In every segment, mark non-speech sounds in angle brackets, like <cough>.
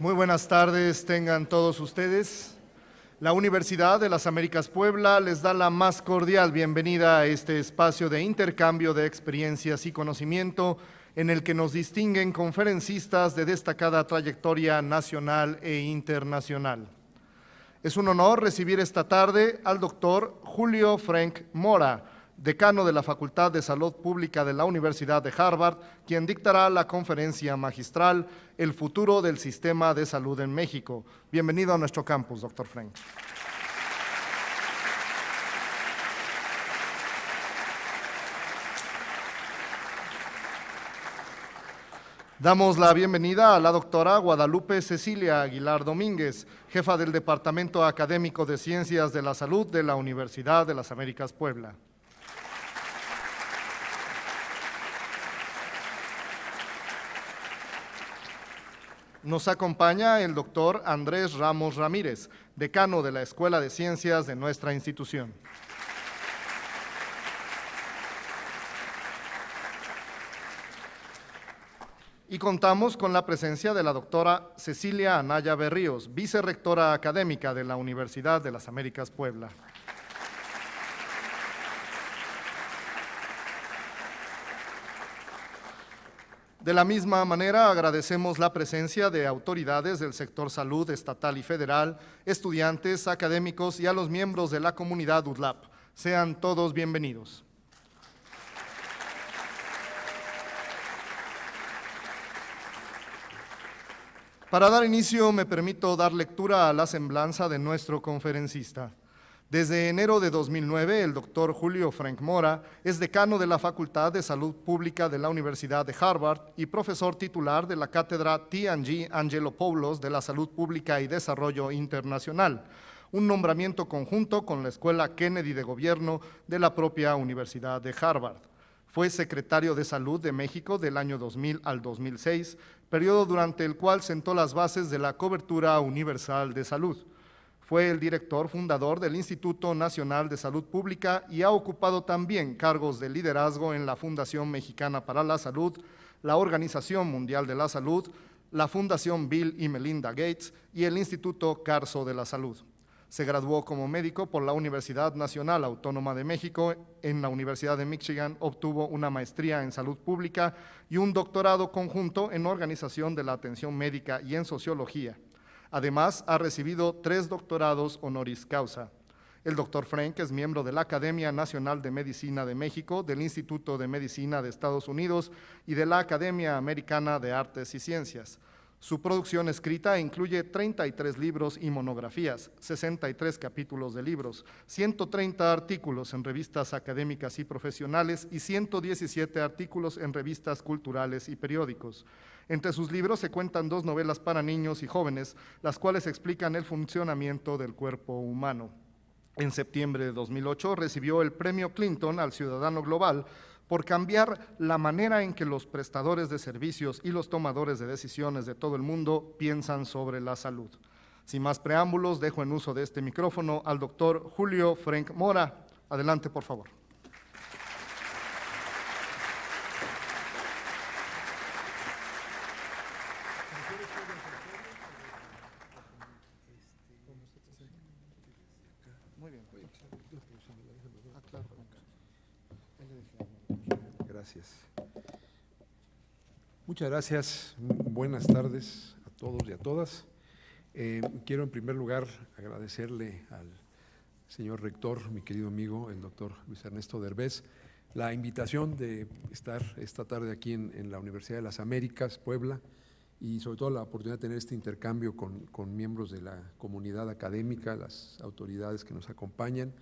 Muy buenas tardes tengan todos ustedes. La Universidad de las Américas Puebla les da la más cordial bienvenida a este espacio de intercambio de experiencias y conocimiento en el que nos distinguen conferencistas de destacada trayectoria nacional e internacional. Es un honor recibir esta tarde al doctor Julio Frank Mora, decano de la Facultad de Salud Pública de la Universidad de Harvard, quien dictará la conferencia magistral El futuro del sistema de salud en México. Bienvenido a nuestro campus, doctor Frank. Damos la bienvenida a la doctora Guadalupe Cecilia Aguilar Domínguez, jefa del Departamento Académico de Ciencias de la Salud de la Universidad de las Américas Puebla. Nos acompaña el doctor Andrés Ramos Ramírez, decano de la Escuela de Ciencias de nuestra institución. Y contamos con la presencia de la doctora Cecilia Anaya Berríos, vicerectora académica de la Universidad de las Américas Puebla. De la misma manera, agradecemos la presencia de autoridades del sector salud estatal y federal, estudiantes, académicos y a los miembros de la comunidad UDLAP. Sean todos bienvenidos. Para dar inicio, me permito dar lectura a la semblanza de nuestro conferencista. Desde enero de 2009, el doctor Julio Frank Mora es decano de la Facultad de Salud Pública de la Universidad de Harvard y profesor titular de la cátedra TNG Angelo Poblos de la Salud Pública y Desarrollo Internacional, un nombramiento conjunto con la Escuela Kennedy de Gobierno de la propia Universidad de Harvard. Fue secretario de Salud de México del año 2000 al 2006, periodo durante el cual sentó las bases de la cobertura universal de salud. Fue el director fundador del Instituto Nacional de Salud Pública y ha ocupado también cargos de liderazgo en la Fundación Mexicana para la Salud, la Organización Mundial de la Salud, la Fundación Bill y Melinda Gates y el Instituto Carso de la Salud. Se graduó como médico por la Universidad Nacional Autónoma de México. En la Universidad de Michigan obtuvo una maestría en salud pública y un doctorado conjunto en organización de la atención médica y en sociología. Además, ha recibido tres doctorados honoris causa. El doctor Frank es miembro de la Academia Nacional de Medicina de México, del Instituto de Medicina de Estados Unidos y de la Academia Americana de Artes y Ciencias. Su producción escrita incluye 33 libros y monografías, 63 capítulos de libros, 130 artículos en revistas académicas y profesionales y 117 artículos en revistas culturales y periódicos. Entre sus libros se cuentan dos novelas para niños y jóvenes, las cuales explican el funcionamiento del cuerpo humano. En septiembre de 2008 recibió el Premio Clinton al Ciudadano Global por cambiar la manera en que los prestadores de servicios y los tomadores de decisiones de todo el mundo piensan sobre la salud. Sin más preámbulos, dejo en uso de este micrófono al doctor Julio Frank Mora. Adelante, por favor. Muchas gracias, buenas tardes a todos y a todas. Eh, quiero en primer lugar agradecerle al señor rector, mi querido amigo, el doctor Luis Ernesto Derbez, la invitación de estar esta tarde aquí en, en, la Universidad de las Américas, Puebla, y sobre todo la oportunidad de tener este intercambio con, con miembros de la comunidad académica, las autoridades que nos acompañan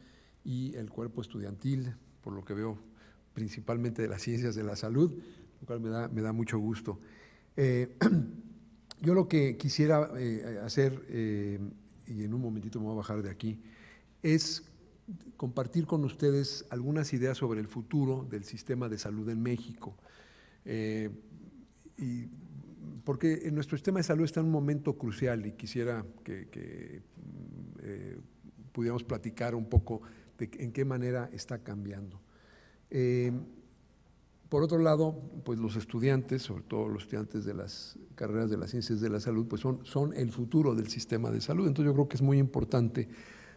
y el cuerpo estudiantil, por lo que veo principalmente de las ciencias de la salud, me da, mucho gusto. Eh, <clears throat> yo lo que quisiera eh, hacer, eh, y en un momentito me voy a bajar de aquí, es compartir con ustedes algunas ideas sobre el futuro del sistema de salud en México. y porque nuestro sistema de salud está en un momento crucial y quisiera que pudiéramos platicar un poco de en qué manera está cambiando. Por otro lado, pues los estudiantes, sobre todo los estudiantes de las carreras de las ciencias de la salud, pues son, son el futuro del sistema de salud. Entonces yo creo que es muy importante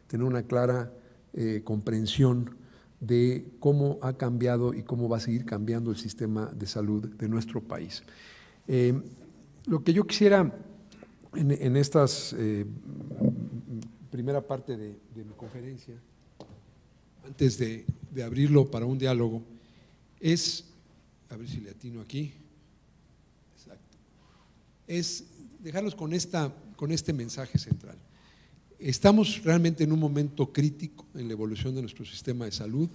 tener una clara eh, comprensión de cómo ha cambiado y cómo va a seguir cambiando el sistema de salud de nuestro país. Eh, lo que yo quisiera en, en esta eh, primera parte de, mi conferencia, antes de abrirlo para un diálogo, es a ver si le atino aquí. Exacto. Es dejarlos con, esta, con este mensaje central. Estamos realmente en un momento crítico en la evolución de nuestro sistema de salud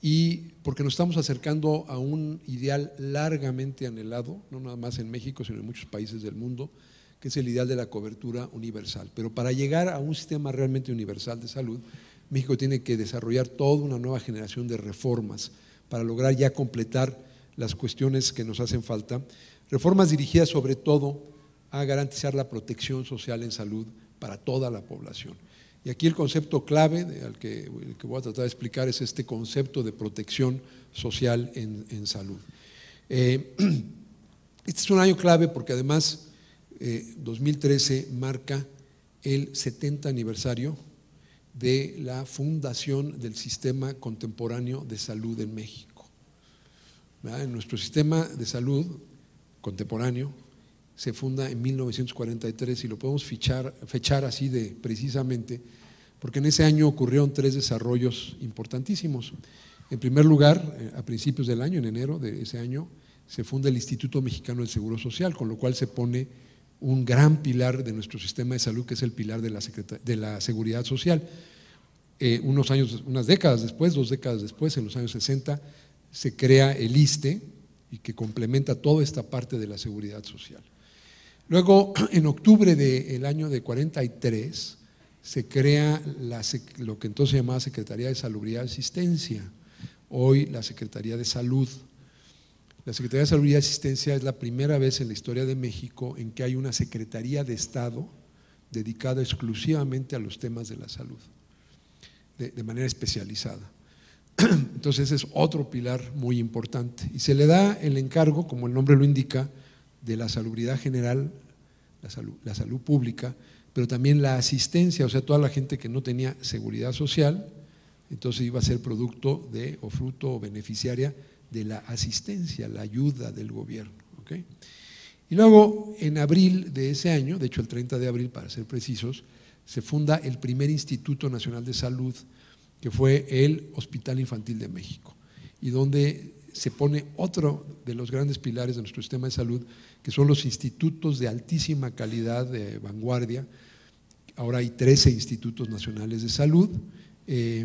y porque nos estamos acercando a un ideal largamente anhelado, no nada más en México, sino en muchos países del mundo, que es el ideal de la cobertura universal. Pero para llegar a un sistema realmente universal de salud, México tiene que desarrollar toda una nueva generación de reformas para lograr ya completar las cuestiones que nos hacen falta. Reformas dirigidas sobre todo a garantizar la protección social en salud para toda la población. Y aquí el concepto clave al que, voy a tratar de explicar es este concepto de protección social en, salud. Eh, <clears throat> este es un año clave porque además 2013 eh, marca el 70 aniversario de la fundación del Sistema Contemporáneo de Salud en México nuestro sistema de salud contemporáneo se funda en 1943 y lo podemos fichar, fechar así de precisamente, porque en ese año ocurrieron tres desarrollos importantísimos. En primer lugar, eh, a principios del año, en enero de ese año, se funda el Instituto Mexicano del Seguro Social, con lo cual se pone un gran pilar de nuestro sistema de salud, que es el pilar de la, Seguridad Social. Eh, unos años, unas décadas después, dos décadas después, en los años 60, se crea el ISTE y que complementa toda esta parte de la seguridad social. Luego, <clears throat> en octubre del año de 43, se crea lo que entonces se llamaba Secretaría de Salubridad y Asistencia, hoy la Secretaría de Salud. La Secretaría de Salud y Asistencia es la primera vez en la historia de México en que hay una Secretaría de Estado dedicada exclusivamente a los temas de la salud, de manera especializada. <clears throat> Entonces es otro pilar muy importante. Y se le da el encargo, como el nombre lo indica, de la salubridad general, la salud, la salud pública, pero también la asistencia, o sea, toda la gente que no tenía seguridad social, entonces iba a ser producto de, o fruto o beneficiaria de la asistencia, la ayuda del gobierno. Y luego, en abril de ese año, de hecho el 30 de abril para ser precisos, se funda el primer Instituto Nacional de Salud, que fue el Hospital Infantil de México, y donde se pone otro de los grandes pilares de nuestro sistema de salud, que son los institutos de altísima calidad, de vanguardia. Ahora hay 13 institutos nacionales de salud. Eh,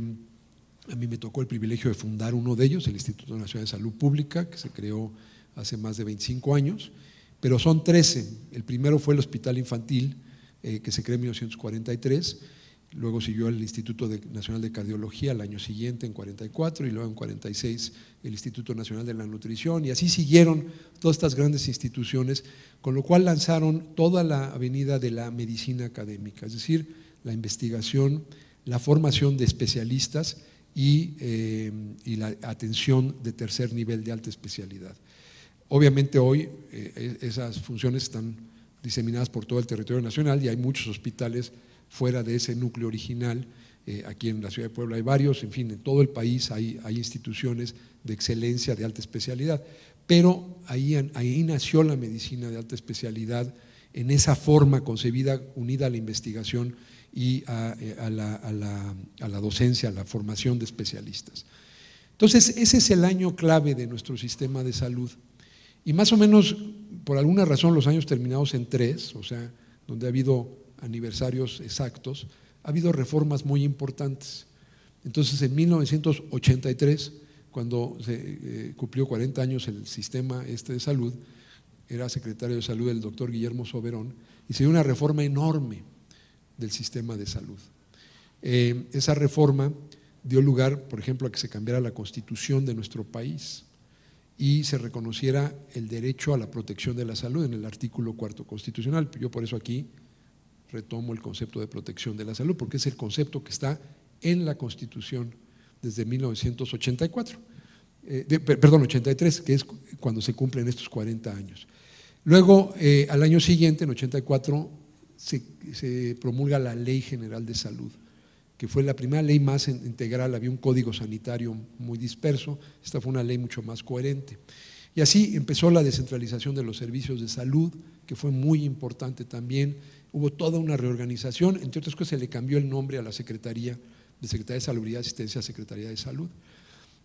a mí me tocó el privilegio de fundar uno de ellos, el Instituto Nacional de Salud Pública, que se creó hace más de 25 años, pero son 13. El primero fue el Hospital Infantil, eh, que se creó en 1943 Luego siguió el Instituto Nacional de Cardiología el año siguiente, en 44, y luego en 46 el Instituto Nacional de la Nutrición, y así siguieron todas estas grandes instituciones, con lo cual lanzaron toda la avenida de la medicina académica, es decir, la investigación, la formación de especialistas y, eh, la atención de tercer nivel de alta especialidad. Obviamente hoy eh, esas funciones están diseminadas por todo el territorio nacional y hay muchos hospitales fuera de ese núcleo original. Eh, aquí en la ciudad de Puebla hay varios, en fin, en todo el país hay, hay instituciones de excelencia, de alta especialidad. Pero ahí, ahí nació la medicina de alta especialidad, en esa forma concebida, unida a la investigación y a, eh, la, a, la, docencia, a la formación de especialistas. Entonces, ese es el año clave de nuestro sistema de salud. Y más o menos, por alguna razón, los años terminados en tres, o sea, donde ha habido aniversarios exactos, ha habido reformas muy importantes. Entonces, en 1983, cuando se eh, cumplió 40 años el sistema este de salud, era secretario de salud el doctor Guillermo Soberón, y se dio una reforma enorme del sistema de salud. Eh, esa reforma dio lugar, por ejemplo, a que se cambiara la constitución de nuestro país y se reconociera el derecho a la protección de la salud en el artículo cuarto constitucional. Yo por eso aquí retomo el concepto de protección de la salud, porque es el concepto que está en la Constitución desde 1984, eh, perdón, 83, que es cuando se cumplen estos 40 años. Luego, eh, al año siguiente, en 84, se, se, promulga la Ley General de Salud, que fue la primera ley más integral, había un código sanitario muy disperso, esta fue una ley mucho más coherente. Y así empezó la descentralización de los servicios de salud, que fue muy importante también. Hubo toda una reorganización, entre otras cosas se le cambió el nombre a la Secretaría de Secretaría de Salud y Asistencia a Secretaría de Salud.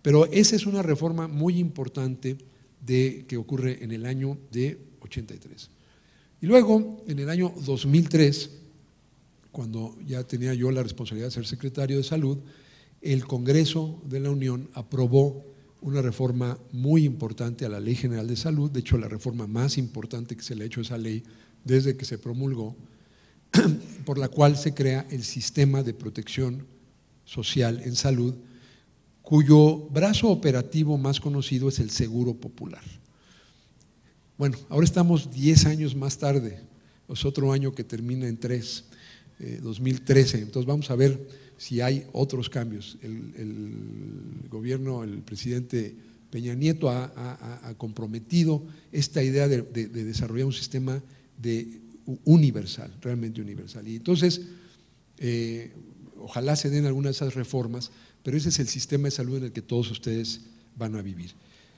Pero esa es una reforma muy importante de, que ocurre en el año de 83. Y luego, en el año 2003, cuando ya tenía yo la responsabilidad de ser secretario de Salud, el Congreso de la Unión aprobó una reforma muy importante a la Ley General de Salud, de hecho la reforma más importante que se le ha hecho a esa ley desde que se promulgó, <clears throat> por la cual se crea el sistema de protección social en salud, cuyo brazo operativo más conocido es el Seguro Popular. Bueno, ahora estamos 10 años más tarde, es otro año que termina en 3. 2013. Eh, entonces vamos a ver si hay otros cambios. El, gobierno, el presidente Peña Nieto ha, comprometido esta idea de, desarrollar un sistema de universal, realmente universal. Y entonces, eh, ojalá se den algunas de esas reformas, pero ese es el sistema de salud en el que todos ustedes van a vivir.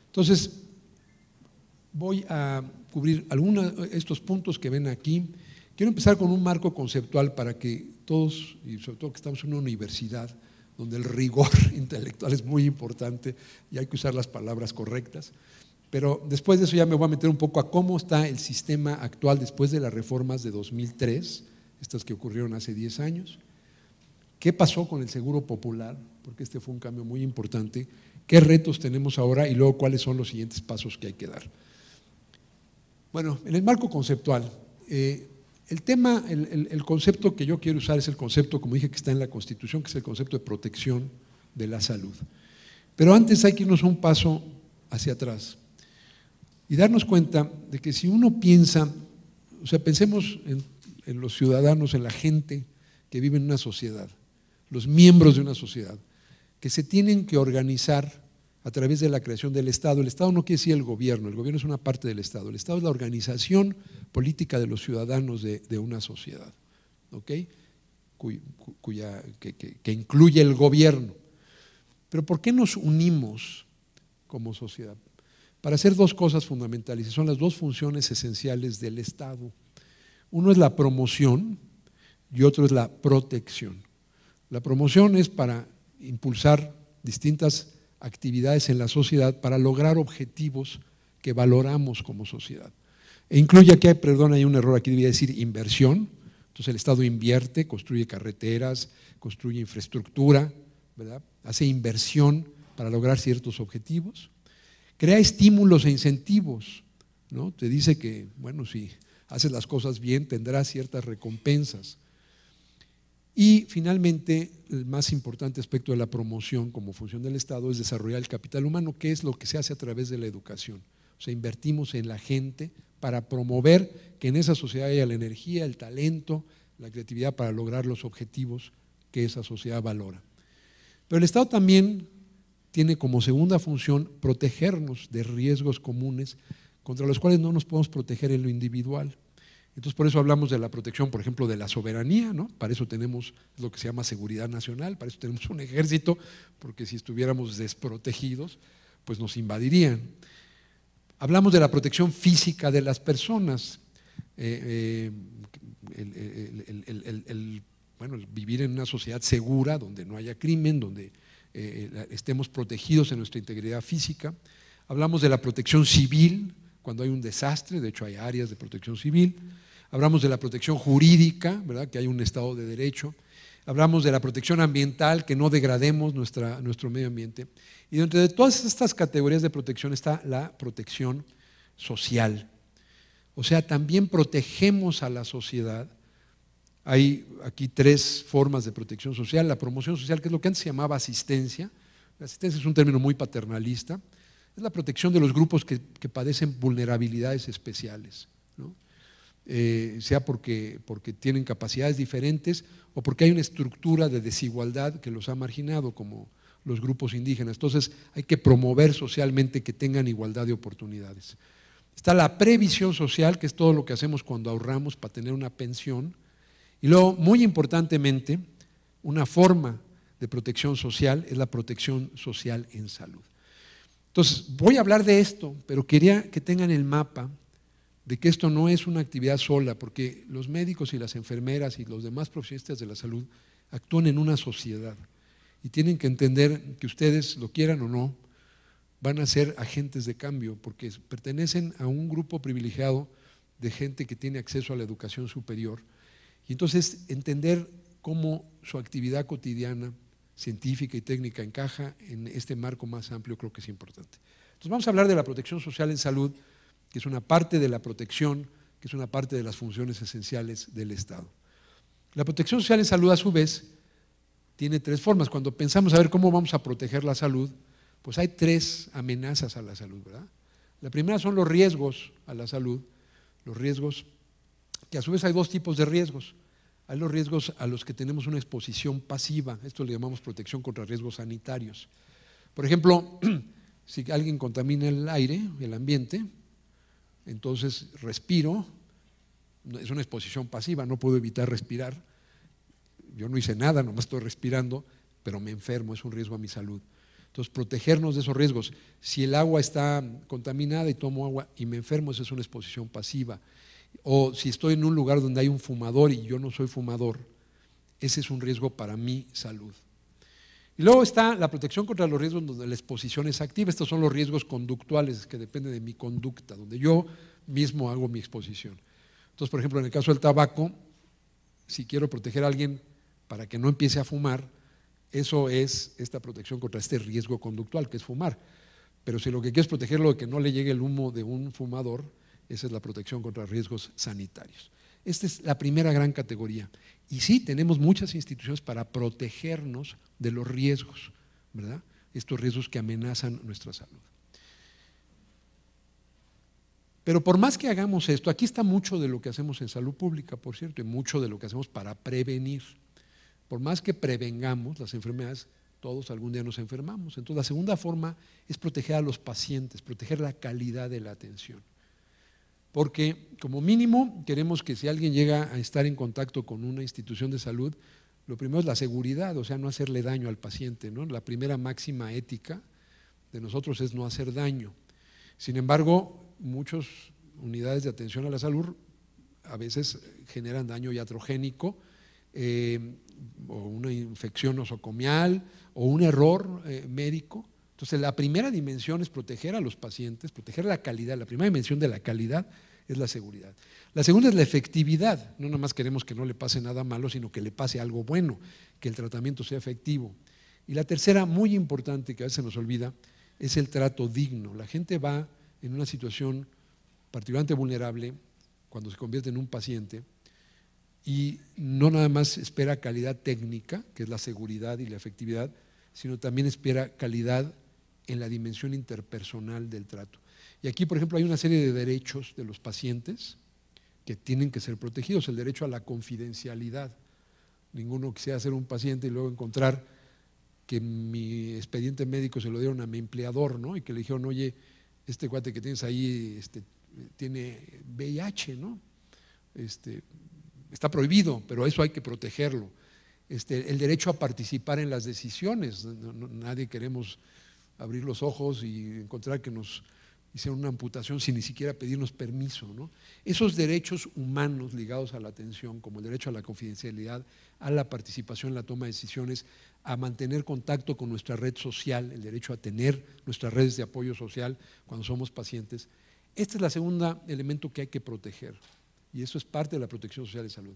Entonces, voy a cubrir algunos de estos puntos que ven aquí. Quiero empezar con un marco conceptual para que todos, y sobre todo que estamos en una universidad, donde el rigor <laughs> intelectual es muy importante y hay que usar las palabras correctas. Pero después de eso ya me voy a meter un poco a cómo está el sistema actual después de las reformas de 2003, estas que ocurrieron hace 10 años. ¿Qué pasó con el Seguro Popular? Porque este fue un cambio muy importante. ¿Qué retos tenemos ahora y luego cuáles son los siguientes pasos que hay que dar? Bueno, en el marco conceptual, eh, el tema, el, concepto que yo quiero usar es el concepto, como dije, que está en la Constitución, que es el concepto de protección de la salud. Pero antes hay que irnos un paso hacia atrás y darnos cuenta de que si uno piensa, o sea, pensemos en los ciudadanos, en la gente que vive en una sociedad, los miembros de una sociedad, que se tienen que organizar a través de la creación del Estado. El Estado no quiere decir el gobierno, el gobierno es una parte del Estado. El Estado es la organización política de los ciudadanos de, una sociedad, cuya, que, incluye el gobierno. Pero ¿por qué nos unimos como sociedad? Para hacer dos cosas fundamentales, y son las dos funciones esenciales del Estado. Uno es la promoción y otro es la protección. La promoción es para impulsar distintas actividades en la sociedad para lograr objetivos que valoramos como sociedad. E incluye aquí, perdón, hay un error aquí, debía decir inversión. Entonces el Estado invierte, construye carreteras, construye infraestructura, hace inversión para lograr ciertos objetivos. Crea estímulos e incentivos. ¿no? Te dice que, bueno, si haces las cosas bien, tendrás ciertas recompensas. Y finalmente, el más importante aspecto de la promoción como función del Estado es desarrollar el capital humano, que es lo que se hace a través de la educación. O sea, invertimos en la gente para promover que en esa sociedad haya la energía, el talento, la creatividad para lograr los objetivos que esa sociedad valora. Pero el Estado también tiene como segunda función protegernos de riesgos comunes contra los cuales no nos podemos proteger en lo individual. Entonces, por eso hablamos de la protección, por ejemplo, de la soberanía, ¿no? Para eso tenemos lo que se llama seguridad nacional, para eso tenemos un ejército, porque si estuviéramos desprotegidos, pues nos invadirían. Hablamos de la protección física de las personas. Eh, eh, el, bueno, vivir en una sociedad segura, donde no haya crimen, donde eh, estemos protegidos en nuestra integridad física. Hablamos de la protección civil, cuando hay un desastre, de hecho hay áreas de protección civil. Hablamos de la protección jurídica, ¿verdad? que hay un Estado de Derecho. Hablamos de la protección ambiental, que no degrademos nuestra, nuestro medio ambiente. Y dentro de todas estas categorías de protección está la protección social. O sea, también protegemos a la sociedad. Hay aquí tres formas de protección social. La promoción social, que es lo que antes se llamaba asistencia. asistencia es un término muy paternalista la protección de los grupos que, padecen vulnerabilidades especiales, eh, sea porque, porque tienen capacidades diferentes o porque hay una estructura de desigualdad que los ha marginado como los grupos indígenas. Entonces hay que promover socialmente que tengan igualdad de oportunidades. Está la previsión social, que es todo lo que hacemos cuando ahorramos para tener una pensión. Y luego, muy importantemente, una forma de protección social es la protección social en salud. Entonces, voy a hablar de esto, pero quería que tengan el mapa de que esto no es una actividad sola, porque los médicos y las enfermeras y los demás profesionales de la salud actúan en una sociedad y tienen que entender que ustedes, lo quieran o no, van a ser agentes de cambio, porque pertenecen a un grupo privilegiado de gente que tiene acceso a la educación superior. Y entonces entender cómo su actividad cotidiana científica y técnica encaja en este marco más amplio, creo que es importante. Entonces vamos a hablar de la protección social en salud, que es una parte de la protección, que es una parte de las funciones esenciales del Estado. La protección social en salud, a su vez, tiene tres formas. Cuando pensamos a ver cómo vamos a proteger la salud, pues hay tres amenazas a la salud, ¿verdad? La primera son los riesgos a la salud, los riesgos, que a su vez hay dos tipos de riesgos. Hay los riesgos a los que tenemos una exposición pasiva, esto le llamamos protección contra riesgos sanitarios. Por ejemplo, <clears throat> si alguien contamina el aire, el ambiente, entonces respiro, es una exposición pasiva, no puedo evitar respirar. Yo no hice nada, nomás estoy respirando, pero me enfermo, es un riesgo a mi salud. Entonces, protegernos de esos riesgos. Si el agua está contaminada y tomo agua y me enfermo, esa es una exposición pasiva o si estoy en un lugar donde hay un fumador y yo no soy fumador, ese es un riesgo para mi salud. Y luego está la protección contra los riesgos donde la exposición es activa. Estos son los riesgos conductuales que dependen de mi conducta, donde yo mismo hago mi exposición. Entonces, por ejemplo, en el caso del tabaco, si quiero proteger a alguien para que no empiece a fumar, eso es esta protección contra este riesgo conductual que es fumar. Pero si lo que quiero es protegerlo de que no le llegue el humo de un fumador, esa es la protección contra riesgos sanitarios. Esta es la primera gran categoría. Y sí, tenemos muchas instituciones para protegernos de los riesgos, ¿verdad? Estos riesgos que amenazan nuestra salud. Pero por más que hagamos esto, aquí está mucho de lo que hacemos en salud pública, por cierto, y mucho de lo que hacemos para prevenir. Por más que prevengamos las enfermedades, todos algún día nos enfermamos. Entonces, la segunda forma es proteger a los pacientes, proteger la calidad de la atención porque como mínimo queremos que si alguien llega a estar en contacto con una institución de salud, lo primero es la seguridad, o sea, no hacerle daño al paciente. La primera máxima ética de nosotros es no hacer daño. Sin embargo, muchas unidades de atención a la salud a veces generan daño iatrogénico eh, o una infección nosocomial o un error eh, médico entonces, la primera dimensión es proteger a los pacientes, proteger la calidad. La primera dimensión de la calidad es la seguridad. La segunda es la efectividad. No nada más queremos que no le pase nada malo, sino que le pase algo bueno, que el tratamiento sea efectivo. Y la tercera, muy importante, que a veces nos olvida, es el trato digno. La gente va en una situación particularmente vulnerable cuando se convierte en un paciente y no nada más espera calidad técnica, que es la seguridad y la efectividad, sino también espera calidad en la dimensión interpersonal del trato. Y aquí, por ejemplo, hay una serie de derechos de los pacientes que tienen que ser protegidos. El derecho a la confidencialidad. Ninguno quisiera ser un paciente y luego encontrar que mi expediente médico se lo dieron a mi empleador, ¿no? Y que le dijeron, oye, este cuate que tienes ahí este, tiene VIH, ¿no? Este, está prohibido, pero eso hay que protegerlo. Este, el derecho a participar en las decisiones. nadie queremos abrir los ojos y encontrar que nos hicieron una amputación sin ni siquiera pedirnos permiso. Esos derechos humanos ligados a la atención, como el derecho a la confidencialidad, a la participación en la toma de decisiones, a mantener contacto con nuestra red social, el derecho a tener nuestras redes de apoyo social cuando somos pacientes, este es el segundo elemento que hay que proteger. Y eso es parte de la protección social de salud.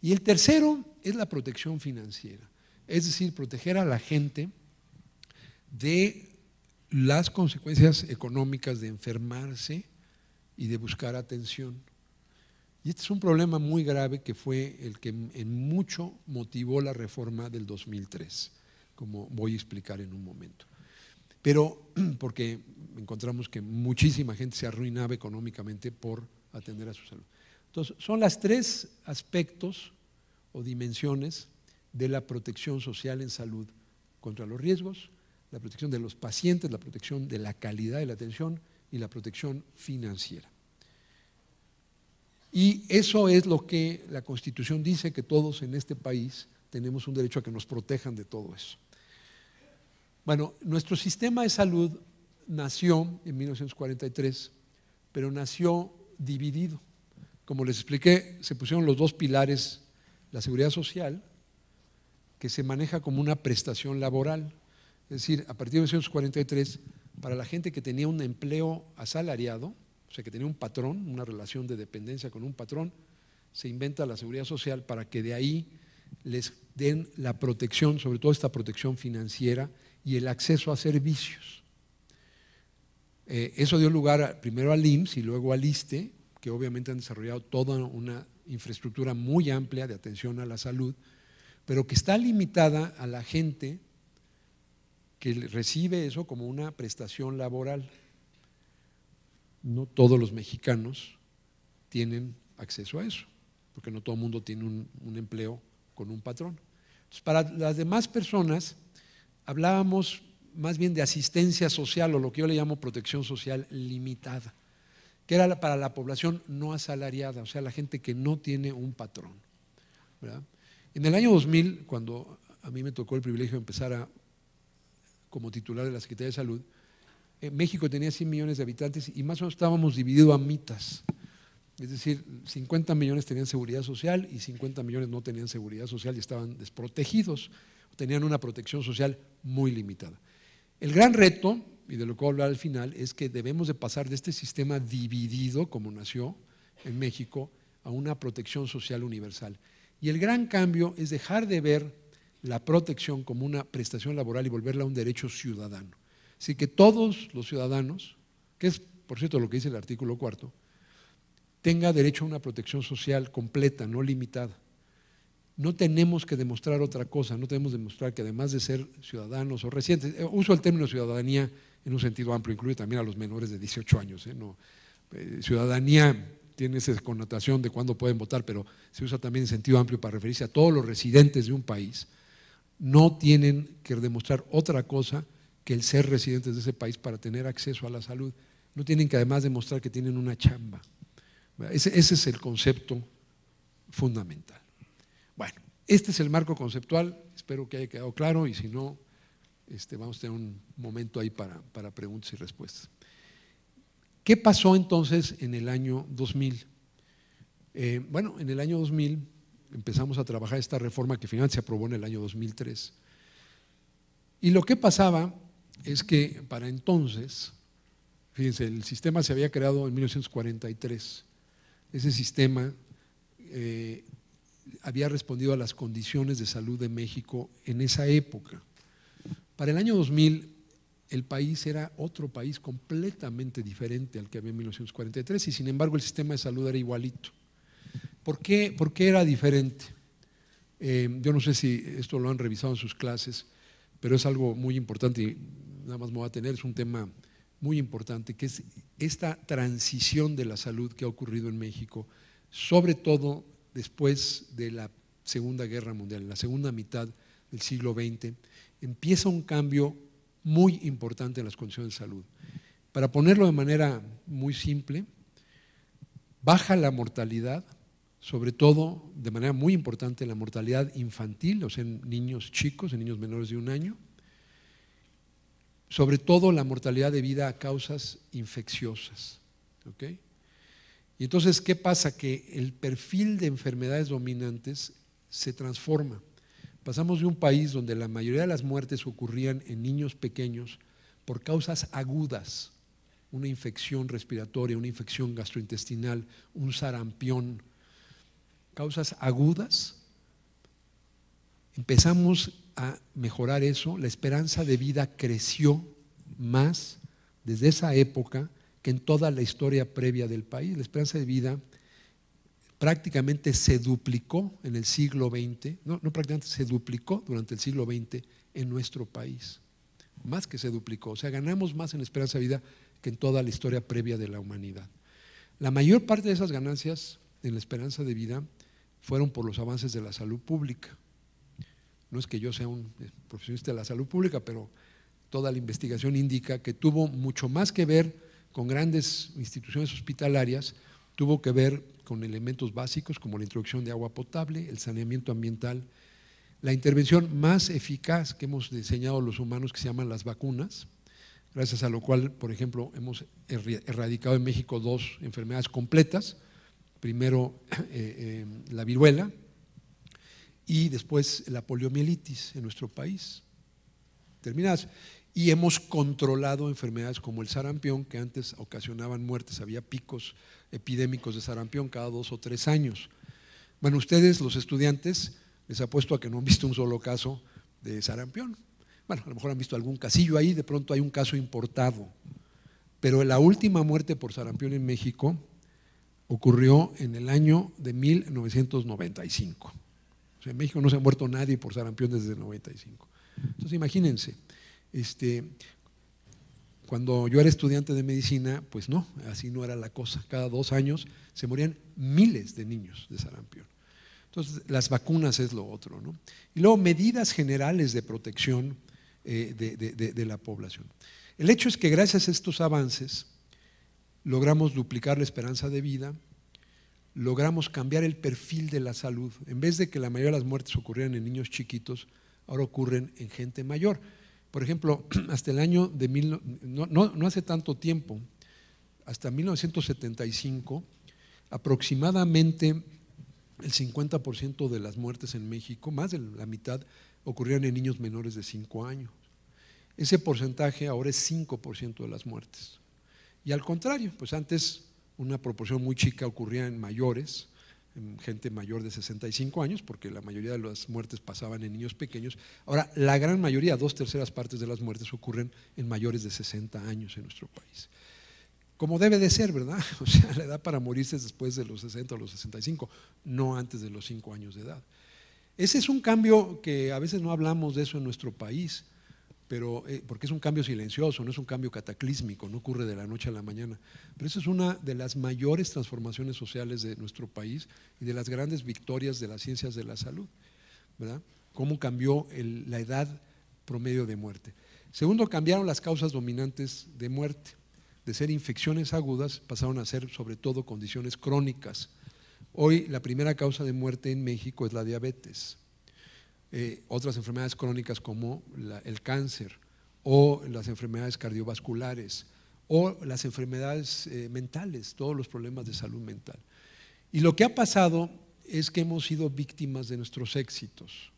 Y el tercero es la protección financiera, es decir, proteger a la gente de las consecuencias económicas de enfermarse y de buscar atención. Y este es un problema muy grave que fue el que en mucho motivó la reforma del 2003, como voy a explicar en un momento. Pero <clears throat> porque encontramos que muchísima gente se arruinaba económicamente por atender a su salud. Entonces, son las tres aspectos o dimensiones de la protección social en salud contra los riesgos, la protección de los pacientes, la protección de la calidad de la atención y la protección financiera. Y eso es lo que la Constitución dice, que todos en este país tenemos un derecho a que nos protejan de todo eso. Bueno, nuestro sistema de salud nació en 1943, pero nació dividido. Como les expliqué, se pusieron los dos pilares, la seguridad social, que se maneja como una prestación laboral, es decir, a partir de 1943, para la gente que tenía un empleo asalariado, o sea, que tenía un patrón, una relación de dependencia con un patrón, se inventa la seguridad social para que de ahí les den la protección, sobre todo esta protección financiera y el acceso a servicios. Eh, eso dio lugar primero al IMSS y luego al ISTE, que obviamente han desarrollado toda una infraestructura muy amplia de atención a la salud, pero que está limitada a la gente que recibe eso como una prestación laboral. No todos los mexicanos tienen acceso a eso, porque no todo el mundo tiene un, empleo con un patrón. para las demás personas, hablábamos más bien de asistencia social o lo que yo le llamo protección social limitada, que era para la población no asalariada, o sea, la gente que no tiene un patrón. En el año 2000, cuando a mí me tocó el privilegio de empezar a como titular de la Secretaría de Salud, eh, México tenía 100 millones de habitantes y más o menos estábamos divididos a mitas. Es decir, 50 millones tenían seguridad social y 50 millones no tenían seguridad social y estaban desprotegidos, tenían una protección social muy limitada. El gran reto, y de lo que voy a hablar al final, es que debemos de pasar de este sistema dividido, como nació en México, a una protección social universal. Y el gran cambio es dejar de ver la protección como una prestación laboral y volverla un derecho ciudadano. Así que todos los ciudadanos, que es por cierto lo que dice el artículo cuarto, tenga derecho a una protección social completa, no limitada. No tenemos que demostrar otra cosa, no tenemos que demostrar que además de ser ciudadanos o recientes, eh, uso el término ciudadanía en un sentido amplio, incluye también a los menores de 18 años, eh, eh, ciudadanía tiene esa connotación de cuándo pueden votar, pero se usa también en sentido amplio para referirse a todos los residentes de un país no tienen que demostrar otra cosa que el ser residentes de ese país para tener acceso a la salud. No tienen que además demostrar que tienen una chamba. Ese, es el concepto fundamental. Bueno, este es el marco conceptual. Espero que haya quedado claro y si no, este, vamos a tener un momento ahí para, preguntas y respuestas. ¿Qué pasó entonces en el año 2000? Eh, bueno, en el año 2000 empezamos a trabajar esta reforma que finalmente se aprobó en el año 2003. Y lo que pasaba es que para entonces, fíjense, el sistema se había creado en 1943. Ese sistema eh, había respondido a las condiciones de salud de México en esa época. Para el año 2000, el país era otro país completamente diferente al que había en 1943 y sin embargo el sistema de salud era igualito. ¿Por qué, era diferente? Eh, yo no sé si esto lo han revisado en sus clases, pero es algo muy importante y nada más me va a tener, es un tema muy importante, que es esta transición de la salud que ha ocurrido en México, sobre todo después de la Segunda Guerra Mundial, en la segunda mitad del siglo XX, empieza un cambio muy importante en las condiciones de salud. Para ponerlo de manera muy simple, baja la mortalidad, sobre todo de manera muy importante la mortalidad infantil, o sea, en niños chicos, en niños menores de un año, sobre todo la mortalidad debida a causas infecciosas. Y entonces, ¿qué pasa? Que el perfil de enfermedades dominantes se transforma. Pasamos de un país donde la mayoría de las muertes ocurrían en niños pequeños por causas agudas, una infección respiratoria, una infección gastrointestinal, un sarampión, causas agudas, empezamos a mejorar eso, la esperanza de vida creció más desde esa época que en toda la historia previa del país. La esperanza de vida prácticamente se duplicó en el siglo XX, no, no prácticamente se duplicó durante el siglo XX en nuestro país, más que se duplicó, o sea, ganamos más en esperanza de vida que en toda la historia previa de la humanidad. La mayor parte de esas ganancias en la esperanza de vida fueron por los avances de la salud pública. No es que yo sea un eh, profesionista de la salud pública, pero toda la investigación indica que tuvo mucho más que ver con grandes instituciones hospitalarias, tuvo que ver con elementos básicos como la introducción de agua potable, el saneamiento ambiental, la intervención más eficaz que hemos diseñado los humanos que se llaman las vacunas, gracias a lo cual, por ejemplo, hemos erradicado en México dos enfermedades completas, primero eh, eh, la viruela y después la poliomielitis en nuestro país. Terminadas. Y hemos controlado enfermedades como el sarampión, que antes ocasionaban muertes, había picos epidémicos de sarampión cada dos o tres años. Bueno, ustedes, los estudiantes, les apuesto a que no han visto un solo caso de sarampión. Bueno, a lo mejor han visto algún casillo ahí, de pronto hay un caso importado. Pero la última muerte por sarampión en México ocurrió en el año de 1995. en México no se ha muerto nadie por sarampión desde el 95. Entonces, imagínense, este, cuando yo era estudiante de medicina, pues no, así no era la cosa. Cada dos años se morían miles de niños de sarampión. Entonces, las vacunas es lo otro, ¿no? Y luego, medidas generales de protección eh, de la población. El hecho es que gracias a estos avances, logramos duplicar la esperanza de vida, logramos cambiar el perfil de la salud. En vez de que la mayoría de las muertes ocurrieran en niños chiquitos, ahora ocurren en gente mayor. Por ejemplo, <clears throat> hasta el año de no, hace tanto tiempo, hasta 1975, aproximadamente el 50% de las muertes en México, más de la mitad, ocurrían en niños menores de 5 años. Ese porcentaje ahora es 5% de las muertes. Y al contrario, pues antes una proporción muy chica ocurría en mayores, en gente mayor de 65 años, porque la mayoría de las muertes pasaban en niños pequeños. Ahora, la gran mayoría, dos terceras partes de las muertes ocurren en mayores de 60 años en nuestro país. Como debe de ser, ¿verdad? <laughs> O sea, la edad para morirse es después de los 60 o los 65, no antes de los 5 años de edad. Ese es un cambio que a veces no hablamos de eso en nuestro país. Eh, porque es un cambio silencioso, no es un cambio cataclísmico, no ocurre de la noche a la mañana. Pero eso es una de las mayores transformaciones sociales de nuestro país y de las grandes victorias de las ciencias de la salud, Cómo cambió la edad promedio de muerte. Segundo, cambiaron las causas dominantes de muerte. De ser infecciones agudas pasaron a ser sobre todo condiciones crónicas. Hoy la primera causa de muerte en México es la diabetes eh, otras enfermedades crónicas como el cáncer o las enfermedades cardiovasculares o las enfermedades eh, mentales, todos los problemas de salud mental. Y lo que ha pasado es que hemos sido víctimas de nuestros éxitos.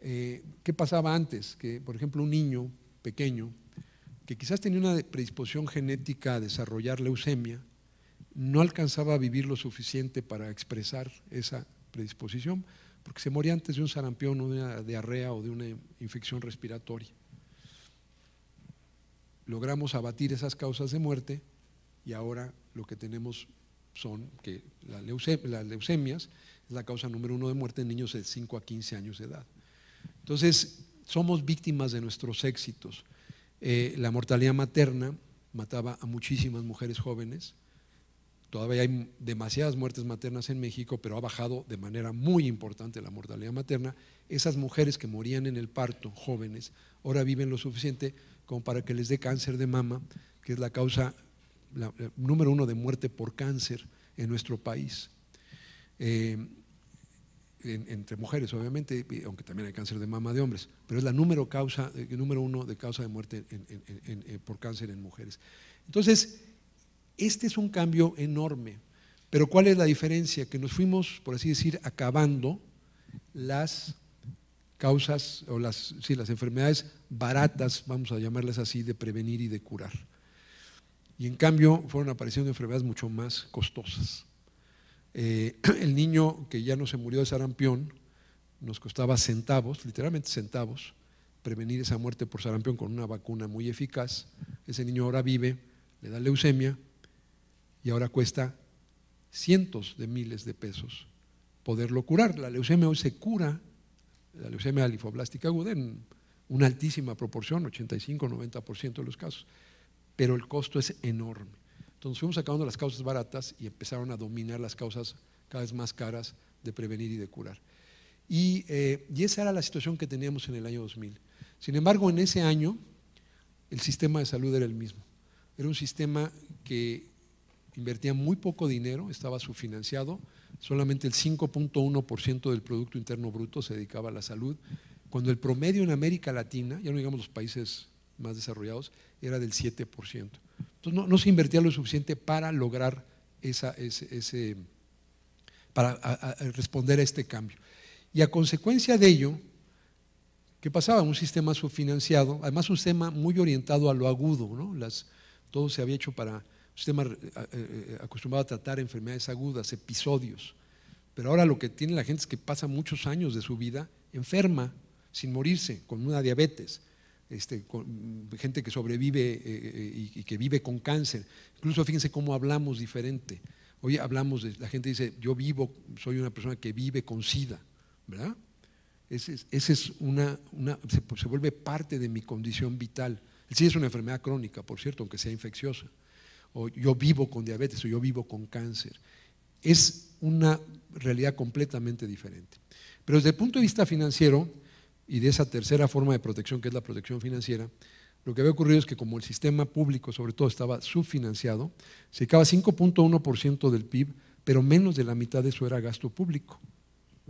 Eh, ¿Qué pasaba antes? Que, por ejemplo, un niño pequeño que quizás tenía una predisposición genética a desarrollar leucemia, no alcanzaba a vivir lo suficiente para expresar esa predisposición, porque se moría antes de un sarampión o de una diarrea o de una infección respiratoria. Logramos abatir esas causas de muerte y ahora lo que tenemos son que las leucemias es la causa número uno de muerte en niños de 5 a 15 años de edad. Entonces, somos víctimas de nuestros éxitos. Eh, la mortalidad materna mataba a muchísimas mujeres jóvenes, Todavía hay demasiadas muertes maternas en México, pero ha bajado de manera muy importante la mortalidad materna. Esas mujeres que morían en el parto, jóvenes, ahora viven lo suficiente como para que les dé cáncer de mama, que es la causa número uno de muerte por cáncer en nuestro país. Eh, entre mujeres, obviamente, aunque también hay cáncer de mama de hombres, pero es la número, causa, eh, número uno de causa de muerte eh, por cáncer en mujeres. Entonces, este es un cambio enorme. Pero ¿cuál es la diferencia? Que nos fuimos, por así decir, acabando las causas o las, las enfermedades baratas, vamos a llamarlas así, de prevenir y de curar. Y en cambio fueron apareciendo enfermedades mucho más costosas. Eh, <clears throat> el niño que ya no se murió de sarampión nos costaba centavos, literalmente centavos, prevenir esa muerte por sarampión con una vacuna muy eficaz. Ese niño ahora vive, le da leucemia, y ahora cuesta cientos de miles de pesos poderlo curar. La leucemia hoy se cura, la leucemia linfoblástica aguda, en una altísima proporción, 85-90% de los casos, pero el costo es enorme. Entonces fuimos sacando las causas baratas y empezaron a dominar las causas cada vez más caras de prevenir y de curar. Y, eh, y esa era la situación que teníamos en el año 2000. Sin embargo, en ese año el sistema de salud era el mismo. Era un sistema que invertía muy poco dinero, estaba subfinanciado, solamente el 5.1% del Producto Interno Bruto se dedicaba a la salud, cuando el promedio en América Latina, ya no digamos los países más desarrollados, era del 7%. Entonces no, se invertía lo suficiente para lograr ese, para responder a este cambio. Y a consecuencia de ello, ¿qué pasaba? Un sistema subfinanciado, además un sistema muy orientado a lo agudo, ¿no? todo se había hecho para sistema eh, eh, acostumbrado a tratar enfermedades agudas, episodios. Pero ahora lo que tiene la gente es que pasa muchos años de su vida enferma, sin morirse, con una diabetes, este, gente que sobrevive eh, y, que vive con cáncer. Incluso fíjense cómo hablamos diferente. Hoy hablamos de, la gente dice, yo vivo, soy una persona que vive con SIDA, ¿verdad? Ese es, una, se, se, vuelve parte de mi condición vital. El es una enfermedad crónica, por cierto, aunque sea infecciosa o yo vivo con diabetes, o yo vivo con cáncer. Es una realidad completamente diferente. Pero desde el punto de vista financiero y de esa tercera forma de protección, que es la protección financiera, lo que había ocurrido es que como el sistema público sobre todo estaba subfinanciado, se acaba 5.1% del PIB, pero menos de la mitad de eso era gasto público.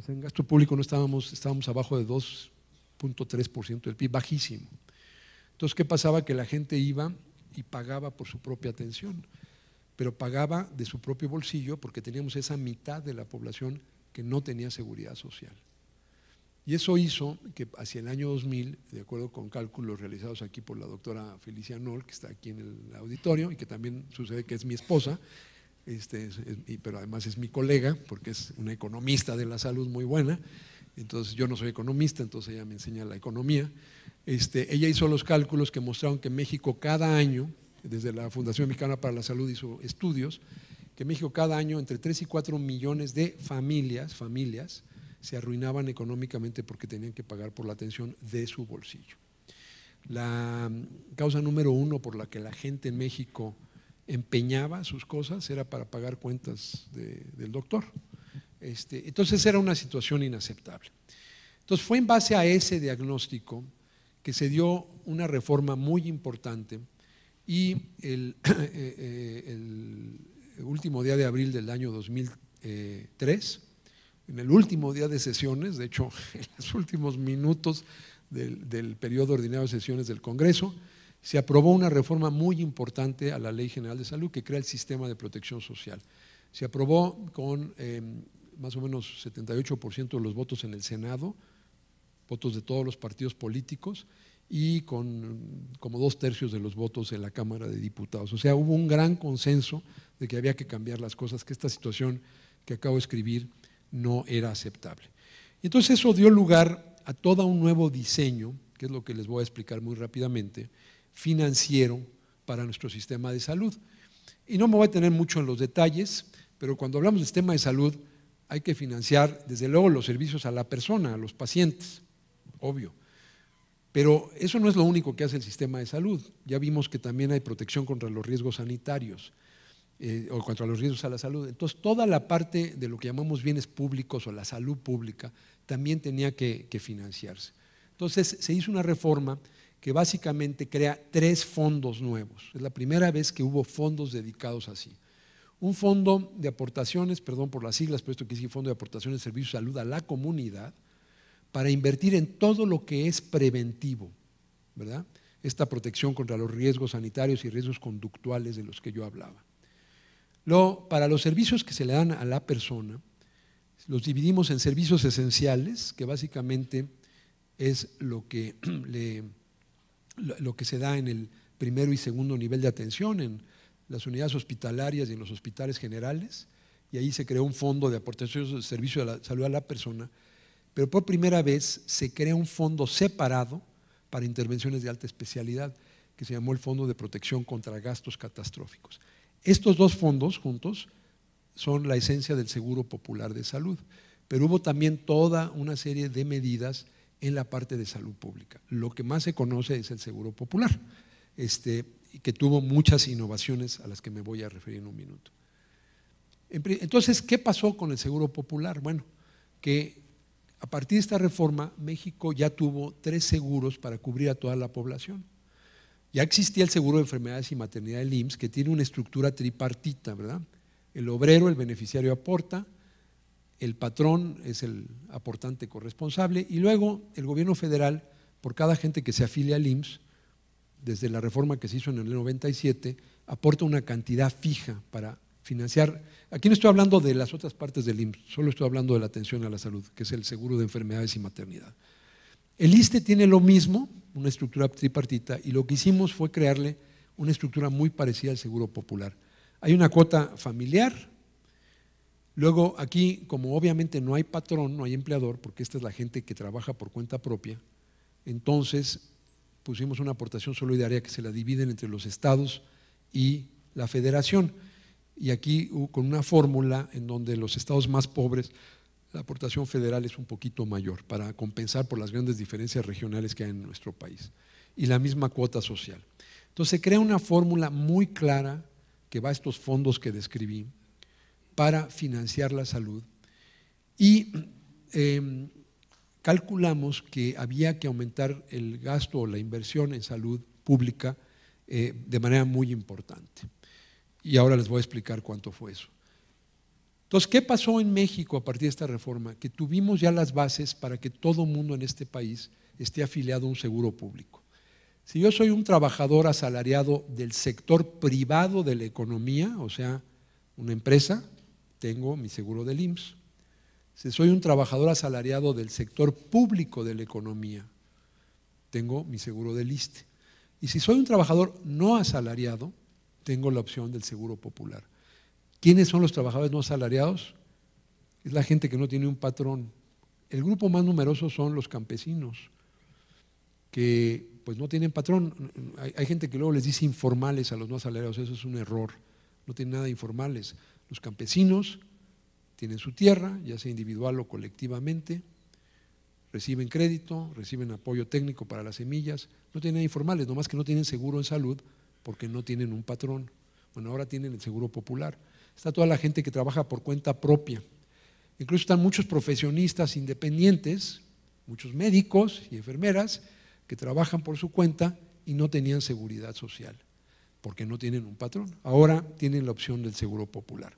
en gasto público no estábamos, estábamos abajo de 2.3% del PIB, bajísimo. Entonces, ¿qué pasaba? Que la gente iba y pagaba por su propia atención, pero pagaba de su propio bolsillo porque teníamos esa mitad de la población que no tenía seguridad social. Y eso hizo que hacia el año 2000, de acuerdo con cálculos realizados aquí por la doctora Felicia Noll, que está aquí en el auditorio y que también sucede que es mi esposa, este, pero además es mi colega, porque es una economista de la salud muy buena, entonces yo no soy economista, entonces ella me enseña la economía. Este, ella hizo los cálculos que mostraron que México cada año, desde la Fundación Mexicana para la Salud hizo estudios, que México cada año entre 3 y 4 millones de familias, familias, se arruinaban económicamente porque tenían que pagar por la atención de su bolsillo. La causa número uno por la que la gente en México empeñaba sus cosas era para pagar cuentas del doctor. Este, entonces era una situación inaceptable. Entonces fue en base a ese diagnóstico que se dio una reforma muy importante y el, <clears throat> eh, eh, último día de abril del año 2003, en el último día de sesiones, de hecho <laughs> en los últimos minutos del, periodo ordinario de sesiones del Congreso, se aprobó una reforma muy importante a la Ley General de Salud que crea el sistema de protección social. Se aprobó con em, más o menos 78% de los votos en el Senado, votos de todos los partidos políticos, y con como dos tercios de los votos en la Cámara de Diputados. O sea, hubo un gran consenso de que había que cambiar las cosas, que esta situación que acabo de escribir no era aceptable. Y entonces eso dio lugar a todo un nuevo diseño, que es lo que les voy a explicar muy rápidamente, financiero para nuestro sistema de salud. Y no me voy a tener mucho en los detalles, pero cuando hablamos del sistema de salud, hay que financiar, desde luego, los servicios a la persona, a los pacientes, obvio. Pero eso no es lo único que hace el sistema de salud. Ya vimos que también hay protección contra los riesgos sanitarios eh, o contra los riesgos a la salud. Entonces, toda la parte de lo que llamamos bienes públicos o la salud pública también tenía que financiarse. Entonces, se hizo una reforma que básicamente crea tres fondos nuevos. Es la primera vez que hubo fondos dedicados así un fondo de aportaciones, perdón por las siglas, esto que es Fondo de Aportaciones de Servicios de Salud a la comunidad, para invertir en todo lo que es preventivo, ¿verdad? Esta protección contra los riesgos sanitarios y riesgos conductuales de los que yo hablaba. Lo, para los servicios que se le dan a la persona, los dividimos en servicios esenciales, que básicamente es lo que, <clears throat> lo que se da en el primero y segundo nivel de atención, en las unidades hospitalarias y en los hospitales generales, y ahí se creó un fondo de aportación de servicio de la salud a la persona, pero por primera vez se crea un fondo separado para intervenciones de alta especialidad, que se llamó el Fondo de Protección contra Gastos Catastróficos. Estos dos fondos juntos son la esencia del Seguro Popular de Salud, pero hubo también toda una serie de medidas en la parte de salud pública. Lo que más se conoce es el Seguro Popular. Este, y que tuvo muchas innovaciones a las que me voy a referir en un minuto. Entonces, ¿qué pasó con el Seguro Popular? Bueno, que a partir de esta reforma, México ya tuvo tres seguros para cubrir a toda la población. Ya existía el Seguro de Enfermedades y Maternidad del IMSS, que tiene una estructura tripartita, ¿verdad? El obrero, el beneficiario aporta, el patrón es el aportante corresponsable y luego el gobierno federal, por cada gente que se afilia al IMSS, desde la reforma que se hizo en el 97, aporta una cantidad fija para financiar. Aquí no estoy hablando de las otras partes del IMSS, solo estoy hablando de la atención a la salud, que es el seguro de enfermedades y maternidad. El ISTE tiene lo mismo, una estructura tripartita, y lo que hicimos fue crearle una estructura muy parecida al seguro popular. Hay una cuota familiar, luego aquí, como obviamente no hay patrón, no hay empleador, porque esta es la gente que trabaja por cuenta propia, entonces pusimos una aportación solidaria que se la dividen entre los estados y la federación. Y aquí con una fórmula en donde los estados más pobres, la aportación federal es un poquito mayor para compensar por las grandes diferencias regionales que hay en nuestro país. Y la misma cuota social. Entonces se crea una fórmula muy clara que va a estos fondos que describí para financiar la salud. Y em, calculamos que había que aumentar el gasto o la inversión en salud pública eh, de manera muy importante. Y ahora les voy a explicar cuánto fue eso. Entonces, ¿qué pasó en México a partir de esta reforma? Que tuvimos ya las bases para que todo mundo en este país esté afiliado a un seguro público. Si yo soy un trabajador asalariado del sector privado de la economía, o sea, una empresa, tengo mi seguro del IMSS. Si soy un trabajador asalariado del sector público de la economía, tengo mi seguro del liste. Y si soy un trabajador no asalariado, tengo la opción del seguro popular. ¿Quiénes son los trabajadores no asalariados? Es la gente que no tiene un patrón. El grupo más numeroso son los campesinos, que pues no tienen patrón. Hay, gente que luego les dice informales a los no asalariados, eso es un error. No tienen nada informales. Los campesinos tienen su tierra, ya sea individual o colectivamente, reciben crédito, reciben apoyo técnico para las semillas, no tienen informales, nomás que no tienen seguro en salud porque no tienen un patrón. Bueno, ahora tienen el seguro popular. Está toda la gente que trabaja por cuenta propia. Incluso están muchos profesionistas independientes, muchos médicos y enfermeras que trabajan por su cuenta y no tenían seguridad social porque no tienen un patrón. Ahora tienen la opción del seguro popular.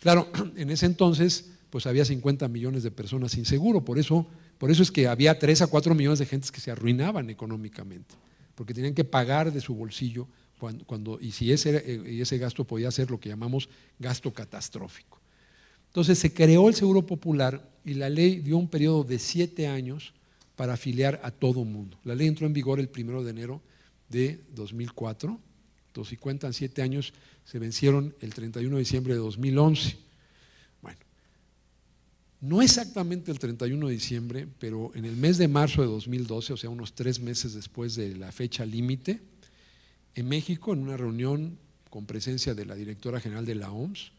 Claro, <clears throat> en ese entonces pues había 50 millones de personas sin seguro, por eso, por eso es que había 3 a 4 millones de gentes que se arruinaban económicamente, porque tenían que pagar de su bolsillo cuando, y si ese, eh, y ese gasto podía ser lo que llamamos gasto catastrófico. Entonces se creó el Seguro Popular y la ley dio un periodo de 7 años para afiliar a todo mundo. La ley entró en vigor el 1 de enero de 2004 cuentan siete años, se vencieron el 31 de diciembre de 2011. Bueno, no exactamente el 31 de diciembre, pero en el mes de marzo de 2012, o sea, unos tres meses después de la fecha límite, en México, en una reunión con presencia de la directora general de la OMS,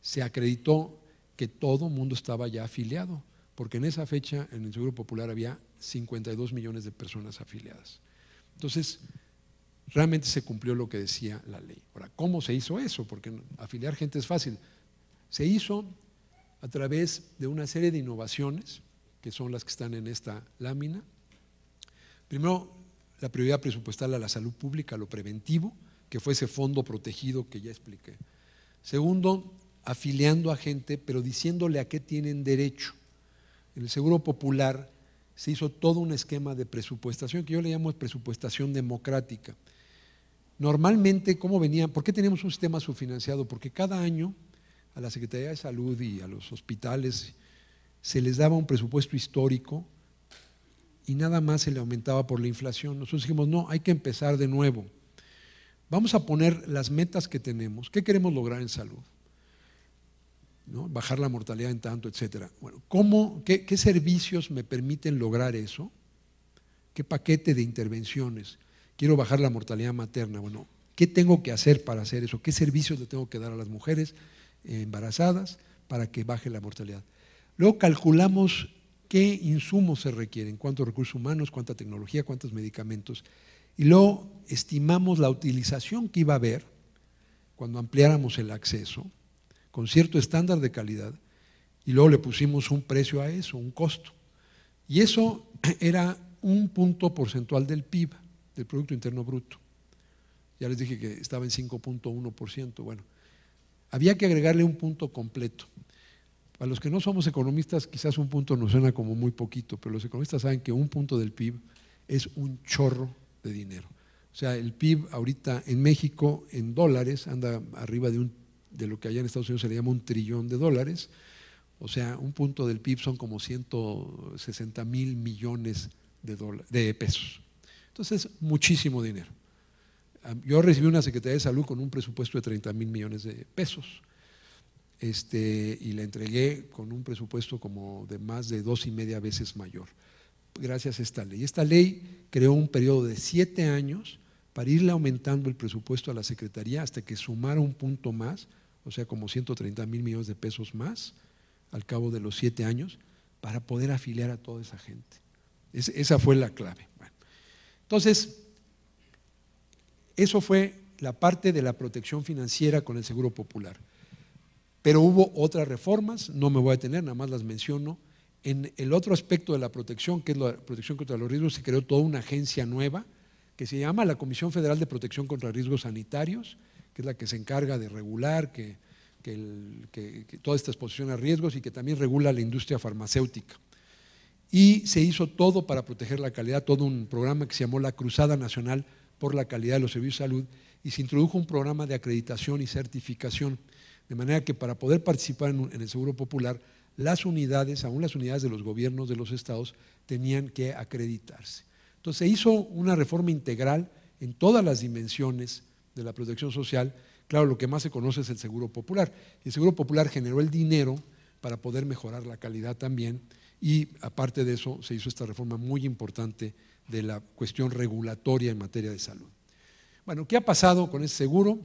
se acreditó que todo mundo estaba ya afiliado, porque en esa fecha en el Seguro Popular había 52 millones de personas afiliadas. Entonces, realmente se cumplió lo que decía la ley. Ahora, ¿cómo se hizo eso? Porque afiliar gente es fácil. Se hizo a través de una serie de innovaciones, que son las que están en esta lámina. Primero, la prioridad presupuestal a la salud pública, lo preventivo, que fue ese fondo protegido que ya expliqué. Segundo, afiliando a gente, pero diciéndole a qué tienen derecho. En el Seguro Popular se hizo todo un esquema de presupuestación, que yo le llamo presupuestación democrática Normalmente, ¿cómo venían? ¿Por qué tenemos un sistema subfinanciado? Porque cada año a la Secretaría de Salud y a los hospitales se les daba un presupuesto histórico y nada más se le aumentaba por la inflación. Nosotros dijimos, no, hay que empezar de nuevo. Vamos a poner las metas que tenemos. ¿Qué queremos lograr en salud? Bajar la mortalidad en tanto, etcétera. Bueno, qué, qué servicios me permiten lograr eso? ¿Qué paquete de intervenciones? quiero bajar la mortalidad materna. Bueno, ¿qué tengo que hacer para hacer eso? ¿Qué servicios le tengo que dar a las mujeres eh, embarazadas para que baje la mortalidad? Luego calculamos qué insumos se requieren, cuántos recursos humanos, cuánta tecnología, cuántos medicamentos. Y luego estimamos la utilización que iba a haber cuando ampliáramos el acceso con cierto estándar de calidad y luego le pusimos un precio a eso, un costo. Y eso <clears throat> era un punto porcentual del PIB del Producto Interno Bruto. Ya les dije que estaba en 5.1%. Bueno, había que agregarle un punto completo. A los que no somos economistas, quizás un punto nos suena como muy poquito, pero los economistas saben que un punto del PIB es un chorro de dinero. O sea, el PIB ahorita en México en dólares anda arriba de, un, de lo que allá en Estados Unidos se le llama un trillón de dólares. O sea, un punto del PIB son como 160 mil millones de, de pesos. Entonces, muchísimo dinero. Yo recibí una Secretaría de Salud con un presupuesto de 30 mil millones de pesos. Este, y la entregué con un presupuesto como de más de dos y media veces mayor, gracias a esta ley. Esta ley creó un periodo de siete años para irle aumentando el presupuesto a la Secretaría hasta que sumara un punto más, o sea, como 130 mil millones de pesos más al cabo de los siete años, para poder afiliar a toda esa gente. esa fue la clave. Entonces, eso fue la parte de la protección financiera con el Seguro Popular. Pero hubo otras reformas, no me voy a detener, nada más las menciono. En el otro aspecto de la protección, que es la protección contra los riesgos, se creó toda una agencia nueva que se llama la Comisión Federal de Protección contra Riesgos Sanitarios, que es la que se encarga de regular toda esta exposición a riesgos y que también regula la industria farmacéutica y se hizo todo para proteger la calidad, todo un programa que se llamó la Cruzada Nacional por la Calidad de los Servicios de Salud y se introdujo un programa de acreditación y certificación, de manera que para poder participar en el Seguro Popular, las unidades, aún las unidades de los gobiernos de los estados, tenían que acreditarse. Entonces se hizo una reforma integral en todas las dimensiones de la protección social. Claro, lo que más se conoce es el Seguro Popular. El Seguro Popular generó el dinero para poder mejorar la calidad también y aparte de eso, se hizo esta reforma muy importante de la cuestión regulatoria en materia de salud. Bueno, ¿qué ha pasado con ese seguro?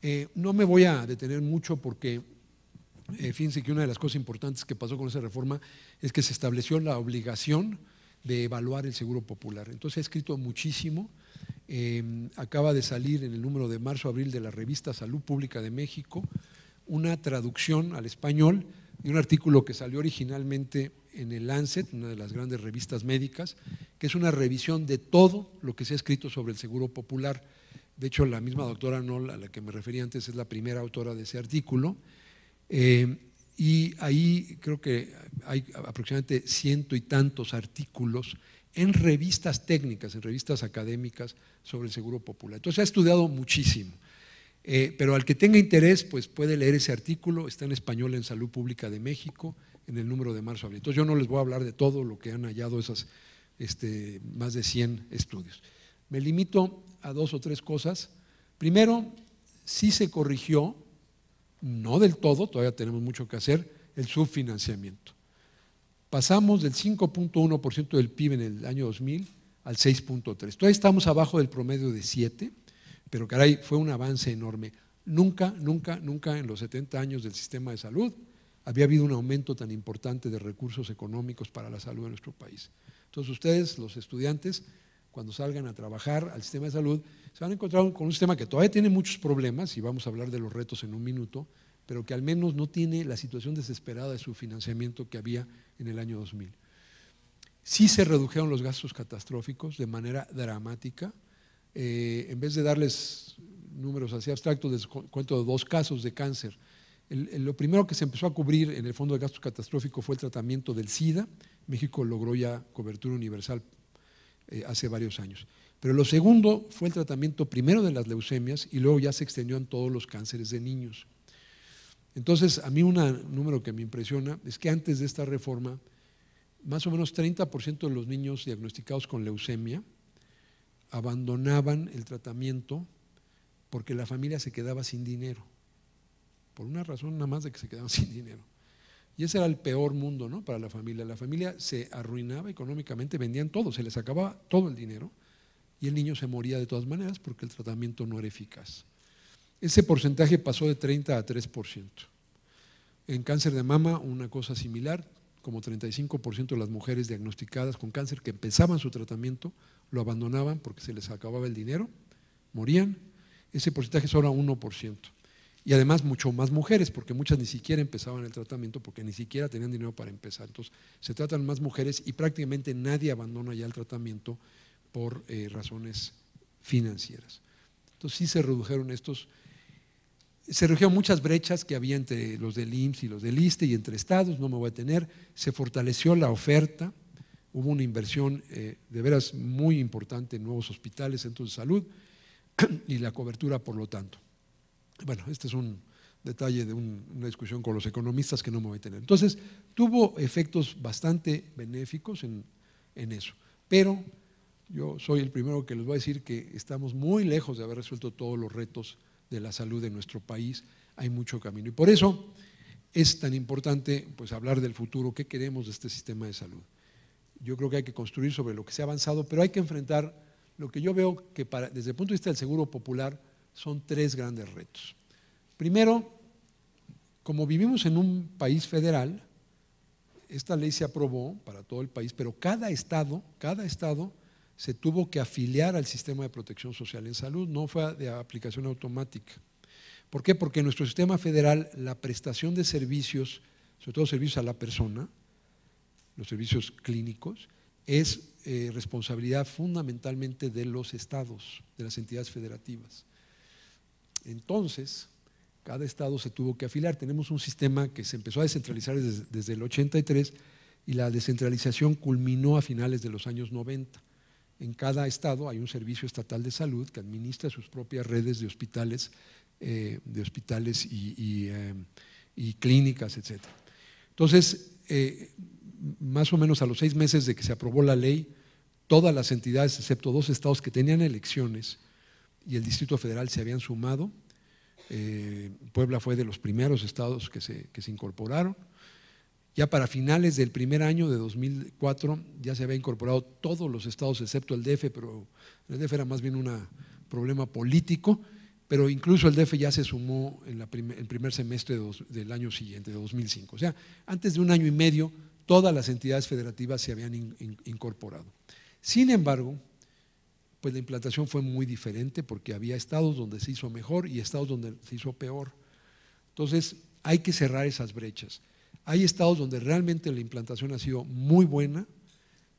Eh, no me voy a detener mucho porque eh, fíjense que una de las cosas importantes que pasó con esa reforma es que se estableció la obligación de evaluar el seguro popular. Entonces he escrito muchísimo. Em, acaba de salir en el número de marzo-abril de la revista Salud Pública de México una traducción al español y un artículo que salió originalmente en el Lancet, una de las grandes revistas médicas, que es una revisión de todo lo que se ha escrito sobre el seguro popular. De hecho, la misma doctora Noll, a la que me refería antes, es la primera autora de ese artículo. Eh, y ahí creo que hay aproximadamente ciento y tantos artículos en revistas técnicas, en revistas académicas sobre el seguro popular. Entonces, ha estudiado muchísimo. Eh, pero al que tenga interés, pues puede leer ese artículo, está en español en Salud Pública de México, en el número de marzo abril. Entonces yo no les voy a hablar de todo lo que han hallado esas este, más de 100 estudios. Me limito a dos o tres cosas. Primero, sí se corrigió, no del todo, todavía tenemos mucho que hacer, el subfinanciamiento. Pasamos del 5.1% del PIB en el año 2000 al 6.3. Todavía estamos abajo del promedio de 7 pero caray, fue un avance enorme. Nunca, nunca, nunca en los 70 años del sistema de salud había habido un aumento tan importante de recursos económicos para la salud de nuestro país. Entonces ustedes, los estudiantes, cuando salgan a trabajar al sistema de salud, se van a encontrar con un sistema que todavía tiene muchos problemas, y vamos a hablar de los retos en un minuto, pero que al menos no tiene la situación desesperada de su financiamiento que había en el año 2000. Sí se redujeron los gastos catastróficos de manera dramática, eh, en vez de darles números así abstractos, les cuento dos casos de cáncer. lo primero que se empezó a cubrir en el Fondo de Gastos Catastróficos fue el tratamiento del SIDA. México logró ya cobertura universal eh, hace varios años. Pero lo segundo fue el tratamiento primero de las leucemias y luego ya se extendió a todos los cánceres de niños. Entonces, a mí un número que me impresiona es que antes de esta reforma, más o menos 30% de los niños diagnosticados con leucemia abandonaban el tratamiento porque la familia se quedaba sin dinero. Por una razón nada más de que se quedaban <laughs> sin dinero. Y ese era el peor mundo ¿no? para la familia. La familia se arruinaba económicamente, vendían todo, se les acababa todo el dinero y el niño se moría de todas maneras porque el tratamiento no era eficaz. Ese porcentaje pasó de 30 a 3%. En cáncer de mama, una cosa similar, como 35% de las mujeres diagnosticadas con cáncer que empezaban su tratamiento lo abandonaban porque se les acababa el dinero, morían. Ese porcentaje es ahora 1%. Y además mucho más mujeres, porque muchas ni siquiera empezaban el tratamiento porque ni siquiera tenían dinero para empezar. Entonces se tratan más mujeres y prácticamente nadie abandona ya el tratamiento por eh, razones financieras. Entonces sí se redujeron estos, se redujeron muchas brechas que había entre los del IMSS y los del ISTE y entre estados, no me voy a tener, se fortaleció la oferta, hubo una inversión eh, de veras muy importante en nuevos hospitales, centros de salud <clears throat> y la cobertura, por lo tanto. Bueno, este es un detalle de una discusión con los economistas que no me voy a tener. Entonces, tuvo efectos bastante benéficos en, eso, pero yo soy el primero que les voy a decir que estamos muy lejos de haber resuelto todos los retos de la salud de nuestro país, hay mucho camino. Y por eso es tan importante pues, hablar del futuro, qué queremos de este sistema de salud yo creo que hay que construir sobre lo que se ha avanzado, pero hay que enfrentar lo que yo veo que desde el punto de vista del seguro popular son tres grandes retos. Primero, como vivimos en un país federal, esta ley se aprobó para todo el país, pero cada estado, cada estado se tuvo que afiliar al sistema de protección social en salud, no fue de aplicación automática. ¿Por qué? Porque en nuestro sistema federal la prestación de servicios, sobre todo servicios a la persona, los servicios clínicos, es eh, responsabilidad fundamentalmente de los estados, de las entidades federativas. Entonces, cada estado se tuvo que afilar. Tenemos un sistema que se empezó a descentralizar desde, el 83 y la descentralización culminó a finales de los años 90. En cada estado hay un servicio estatal de salud que administra sus propias redes de hospitales, eh, de hospitales y, eh, clínicas, etc. Entonces, más o menos a los seis meses de que se aprobó la ley, todas las entidades, excepto dos estados que tenían elecciones y el Distrito Federal, se habían sumado. Eh, Puebla fue de los primeros estados que se, que se incorporaron. Ya para finales del primer año de 2004 ya se había incorporado todos los estados excepto el DF, pero el DF era más bien un problema político, pero incluso el DF ya se sumó en el primer semestre del año siguiente, de 2005. O sea, antes de un año y medio todas las entidades federativas se habían incorporado. Sin embargo, pues la implantación fue muy diferente porque había estados donde se hizo mejor y estados donde se hizo peor. Entonces, hay que cerrar esas brechas. Hay estados donde realmente la implantación ha sido muy buena,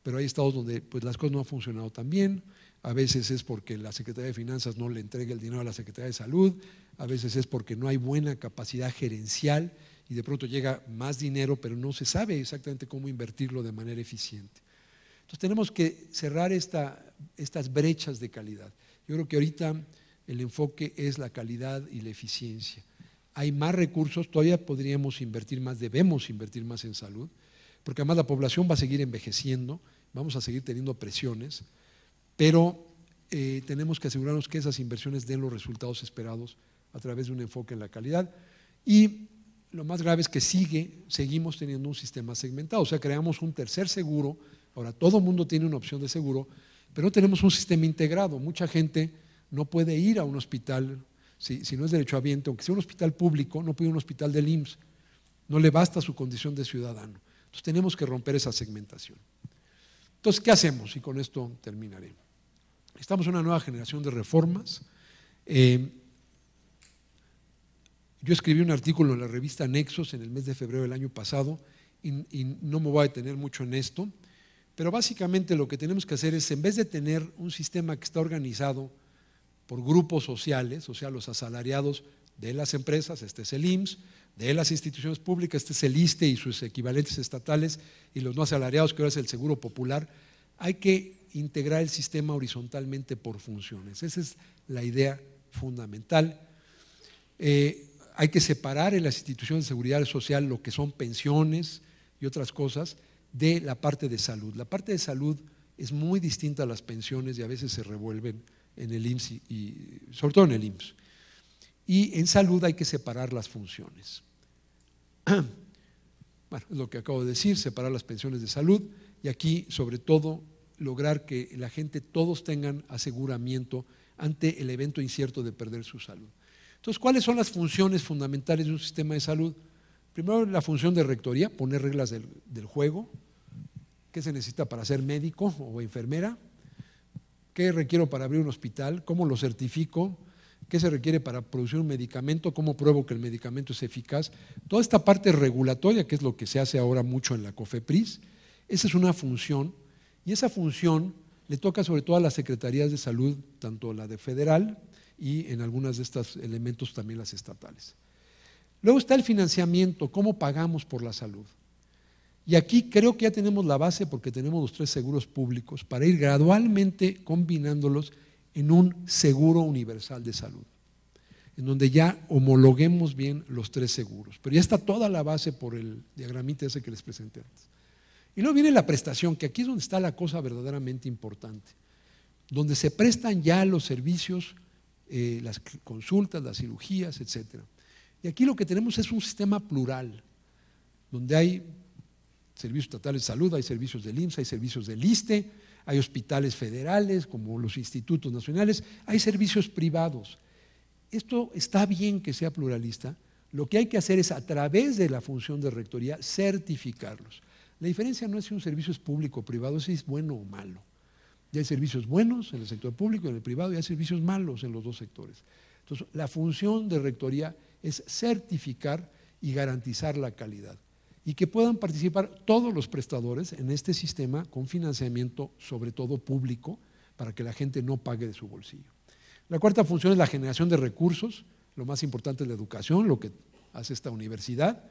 pero hay estados donde pues, las cosas no han funcionado tan bien. A veces es porque la Secretaría de Finanzas no le entrega el dinero a la Secretaría de Salud, a veces es porque no hay buena capacidad gerencial y de pronto llega más dinero, pero no se sabe exactamente cómo invertirlo de manera eficiente. Entonces tenemos que cerrar esta, estas brechas de calidad. Yo creo que ahorita el enfoque es la calidad y la eficiencia. Hay más recursos, todavía podríamos invertir más, debemos invertir más en salud, porque además la población va a seguir envejeciendo, vamos a seguir teniendo presiones, pero eh, tenemos que asegurarnos que esas inversiones den los resultados esperados a través de un enfoque en la calidad. Y lo más grave es que sigue, seguimos teniendo un sistema segmentado. O sea, creamos un tercer seguro. Ahora, todo el mundo tiene una opción de seguro, pero no tenemos un sistema integrado. Mucha gente no puede ir a un hospital, si, no es derecho a viento, aunque sea un hospital público, no puede ir a un hospital del IMSS. No le basta su condición de ciudadano. Entonces, tenemos que romper esa segmentación. Entonces, ¿qué hacemos? Y con esto terminaré. Estamos en una nueva generación de reformas. Eh, yo escribí un artículo en la revista Nexos en el mes de febrero del año pasado y, no me voy a detener mucho en esto, pero básicamente lo que tenemos que hacer es, en vez de tener un sistema que está organizado por grupos sociales, o sea, los asalariados de las empresas, este es el IMSS, de las instituciones públicas, este es el ISTE y sus equivalentes estatales, y los no asalariados, que ahora es el Seguro Popular, hay que integrar el sistema horizontalmente por funciones. Esa es la idea fundamental. Eh, hay que separar en las instituciones de seguridad social lo que son pensiones y otras cosas de la parte de salud. La parte de salud es muy distinta a las pensiones y a veces se revuelven en el IMSS y, sobre todo en el IMSS. Y en salud hay que separar las funciones. <clears throat> Bueno, es lo que acabo de decir, separar las pensiones de salud y aquí sobre todo lograr que la gente todos tengan aseguramiento ante el evento incierto de perder su salud. Entonces, ¿cuáles son las funciones fundamentales de un sistema de salud? Primero, la función de rectoría, poner reglas del, juego. ¿Qué se necesita para ser médico o enfermera? ¿Qué requiero para abrir un hospital? ¿Cómo lo certifico? ¿Qué se requiere para producir un medicamento? ¿Cómo pruebo que el medicamento es eficaz? Toda esta parte regulatoria, que es lo que se hace ahora mucho en la COFEPRIS, esa es una función y esa función le toca sobre todo a las secretarías de salud, tanto la de federal y en algunos de estos elementos también las estatales. Luego está el financiamiento, cómo pagamos por la salud. Y aquí creo que ya tenemos la base porque tenemos los tres seguros públicos para ir gradualmente combinándolos en un seguro universal de salud, en donde ya homologuemos bien los tres seguros. Pero ya está toda la base por el diagramita ese que les presenté antes. Y luego viene la prestación, que aquí es donde está la cosa verdaderamente importante, donde se prestan ya los servicios eh, las consultas, las cirugías, etc. Y aquí lo que tenemos es un sistema plural, donde hay servicios estatales de salud, hay servicios del IMSS, hay servicios del ISTE, hay hospitales federales como los institutos nacionales, hay servicios privados. Esto está bien que sea pluralista, lo que hay que hacer es a través de la función de rectoría certificarlos. La diferencia no es si un servicio es público o privado, si es bueno o malo. Ya hay servicios buenos en el sector público, y en el privado, y hay servicios malos en los dos sectores. Entonces, la función de rectoría es certificar y garantizar la calidad y que puedan participar todos los prestadores en este sistema con financiamiento, sobre todo público, para que la gente no pague de su bolsillo. La cuarta función es la generación de recursos, lo más importante es la educación, lo que hace esta universidad,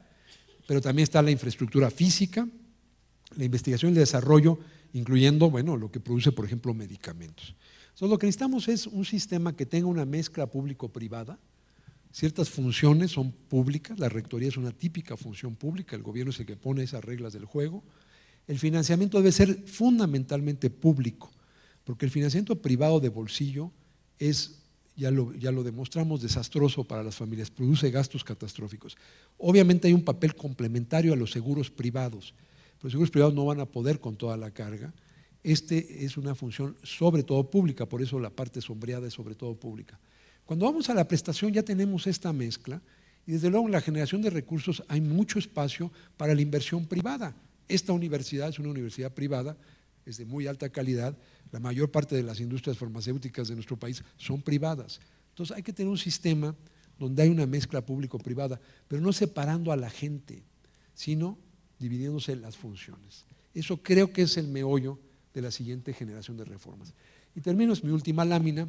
pero también está la infraestructura física, la investigación y el desarrollo incluyendo, bueno, lo que produce, por ejemplo, medicamentos. Entonces, lo que necesitamos es un sistema que tenga una mezcla público-privada. Ciertas funciones son públicas, la rectoría es una típica función pública, el gobierno es el que pone esas reglas del juego. El financiamiento debe ser fundamentalmente público, porque el financiamiento privado de bolsillo es ya lo, ya lo, demostramos, desastroso para las familias, produce gastos catastróficos. Obviamente hay un papel complementario a los seguros privados, los seguros privados no van a poder con toda la carga. Este es una función sobre todo pública, por eso la parte sombreada es sobre todo pública. Cuando vamos a la prestación ya tenemos esta mezcla y desde luego en la generación de recursos hay mucho espacio para la inversión privada. Esta universidad es una universidad privada, es de muy alta calidad, la mayor parte de las industrias farmacéuticas de nuestro país son privadas. Entonces hay que tener un sistema donde hay una mezcla público-privada, pero no separando a la gente, sino dividiéndose las funciones. Eso creo que es el meollo de la siguiente generación de reformas. Y termino, es mi última lámina.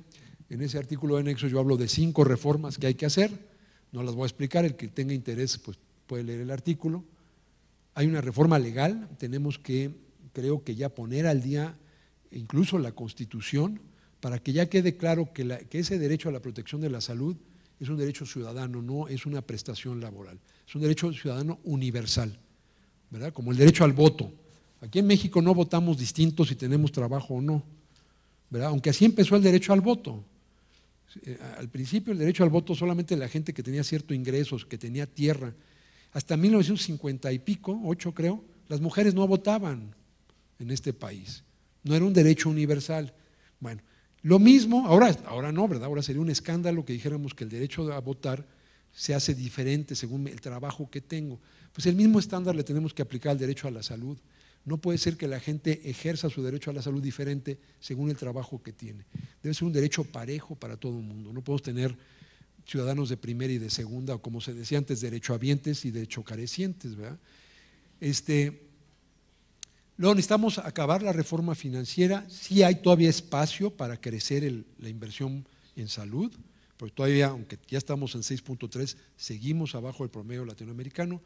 En ese artículo de anexo yo hablo de cinco reformas que hay que hacer. No las voy a explicar, el que tenga interés pues, puede leer el artículo. Hay una reforma legal, tenemos que, creo que ya poner al día incluso la Constitución para que ya quede claro que ese derecho a la protección de la salud es un derecho ciudadano, no es una prestación laboral, es un derecho ciudadano universal. Como el derecho al voto. Aquí en México no votamos distinto si tenemos trabajo o no, ¿verdad? Aunque así empezó el derecho al voto. Eh, al principio el derecho al voto solamente la gente que tenía cierto ingresos, que tenía tierra. Hasta 1950 y pico, 8 creo, las mujeres no votaban en este país. No era un derecho universal. Bueno, lo mismo, ahora, ahora no, ¿verdad? Ahora sería un escándalo que dijéramos que el derecho a votar se hace diferente según el trabajo que tengo. Pues el mismo estándar le tenemos que aplicar al derecho a la salud. No puede ser que la gente ejerza su derecho a la salud diferente según el trabajo que tiene. Debe ser un derecho parejo para todo el mundo. No podemos tener ciudadanos de primera y de segunda, o como se decía antes, derechohabientes y derecho ¿verdad? Este, luego necesitamos acabar la reforma financiera. Sí hay todavía espacio para crecer la inversión en salud, porque todavía, aunque ya estamos en 6.3, seguimos abajo del promedio latinoamericano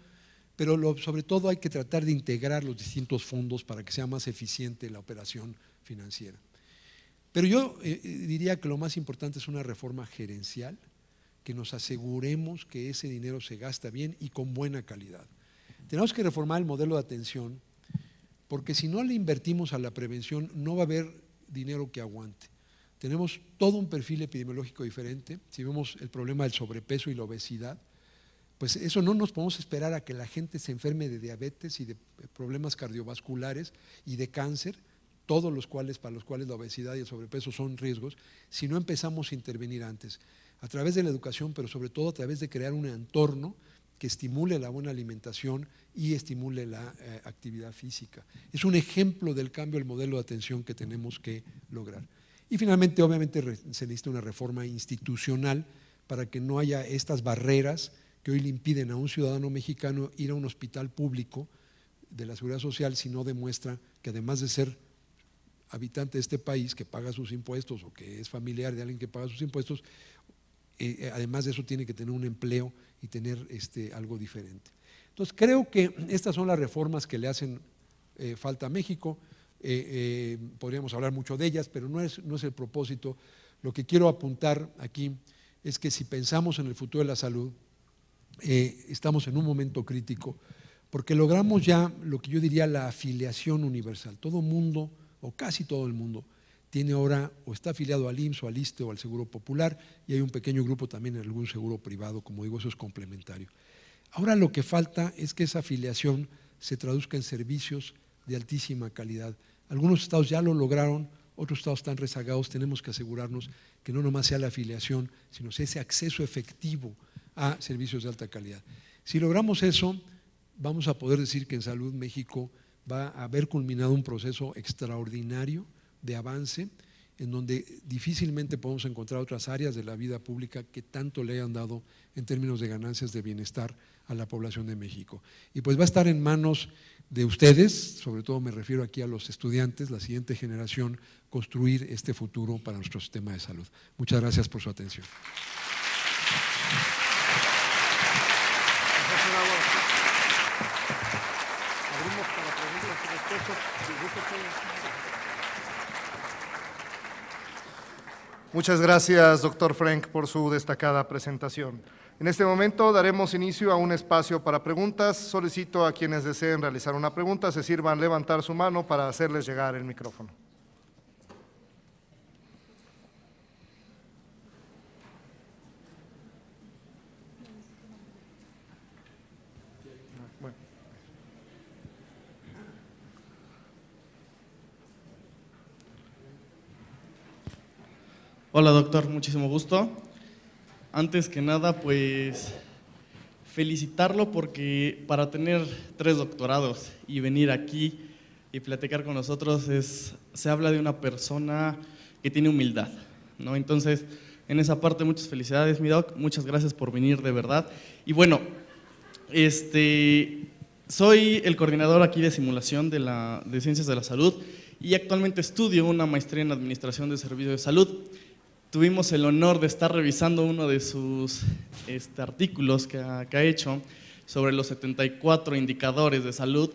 pero sobre todo hay que tratar de integrar los distintos fondos para que sea más eficiente la operación financiera. Pero yo eh, eh, diría que lo más importante es una reforma gerencial, que nos aseguremos que ese dinero se gasta bien y con buena calidad. Tenemos que reformar el modelo de atención, porque si no le invertimos a la prevención, no va a haber dinero que aguante. Tenemos todo un perfil epidemiológico diferente. Si vemos el problema del sobrepeso y la obesidad, pues eso no nos podemos esperar a que la gente se enferme de diabetes y de eh, problemas cardiovasculares y de cáncer, todos los cuales, para los cuales la obesidad y el sobrepeso son riesgos, si no empezamos a intervenir antes, a través de la educación, pero sobre todo a través de crear un entorno que estimule la buena alimentación y estimule la eh, actividad física. Es un ejemplo del cambio del modelo de atención que tenemos que lograr. Y finalmente, obviamente, se necesita una reforma institucional para que no haya estas barreras que hoy le impiden a un ciudadano mexicano ir a un hospital público de la seguridad social si no demuestra que además de ser habitante de este país que paga sus impuestos o que es familiar de alguien que paga sus impuestos, eh, eh, además de eso tiene que tener un empleo y tener este, algo diferente. Entonces creo que estas son las reformas que le hacen eh, falta a México. podríamos hablar mucho de ellas, pero no es el propósito. Lo que quiero apuntar aquí es que si pensamos en el futuro de la salud, eh, estamos en un momento crítico, porque logramos ya lo que yo diría la afiliación universal. Todo mundo, o casi todo el mundo, tiene ahora o está afiliado al IMSS o al ISTE o al Seguro Popular, y hay un pequeño grupo también en algún seguro privado, como digo, eso es complementario. Ahora lo que falta es que esa afiliación se traduzca en servicios de altísima calidad. Algunos estados ya lo lograron, otros estados están rezagados, tenemos que asegurarnos que no nomás sea la afiliación, sino sea ese acceso efectivo a servicios de alta calidad. Si logramos eso, vamos a poder decir que en Salud México va a haber culminado un proceso extraordinario de avance en donde difícilmente podemos encontrar otras áreas de la vida pública que tanto le hayan dado en términos de ganancias de bienestar a la población de México. Y pues va a estar en manos de ustedes, sobre todo me refiero aquí a los estudiantes, la siguiente generación, construir este futuro para nuestro sistema de salud. Muchas gracias por su atención. Muchas gracias, doctor Frank, por su destacada presentación. En este momento daremos inicio a un espacio para preguntas. Solicito a quienes deseen realizar una pregunta se sirvan levantar su mano para hacerles llegar el micrófono. Hola doctor, muchísimo gusto. Antes que nada, pues felicitarlo porque para tener tres doctorados y venir aquí y platicar con nosotros es, se habla de una persona que tiene humildad, ¿no? Entonces, en esa parte muchas felicidades, mi doc, muchas gracias por venir de verdad. Y bueno, este, soy el coordinador aquí de simulación de, de Ciencias de la Salud y actualmente estudio una maestría en Administración de Servicios de Salud tuvimos el honor de estar revisando uno de sus este, artículos que ha, hecho sobre los 74 indicadores de salud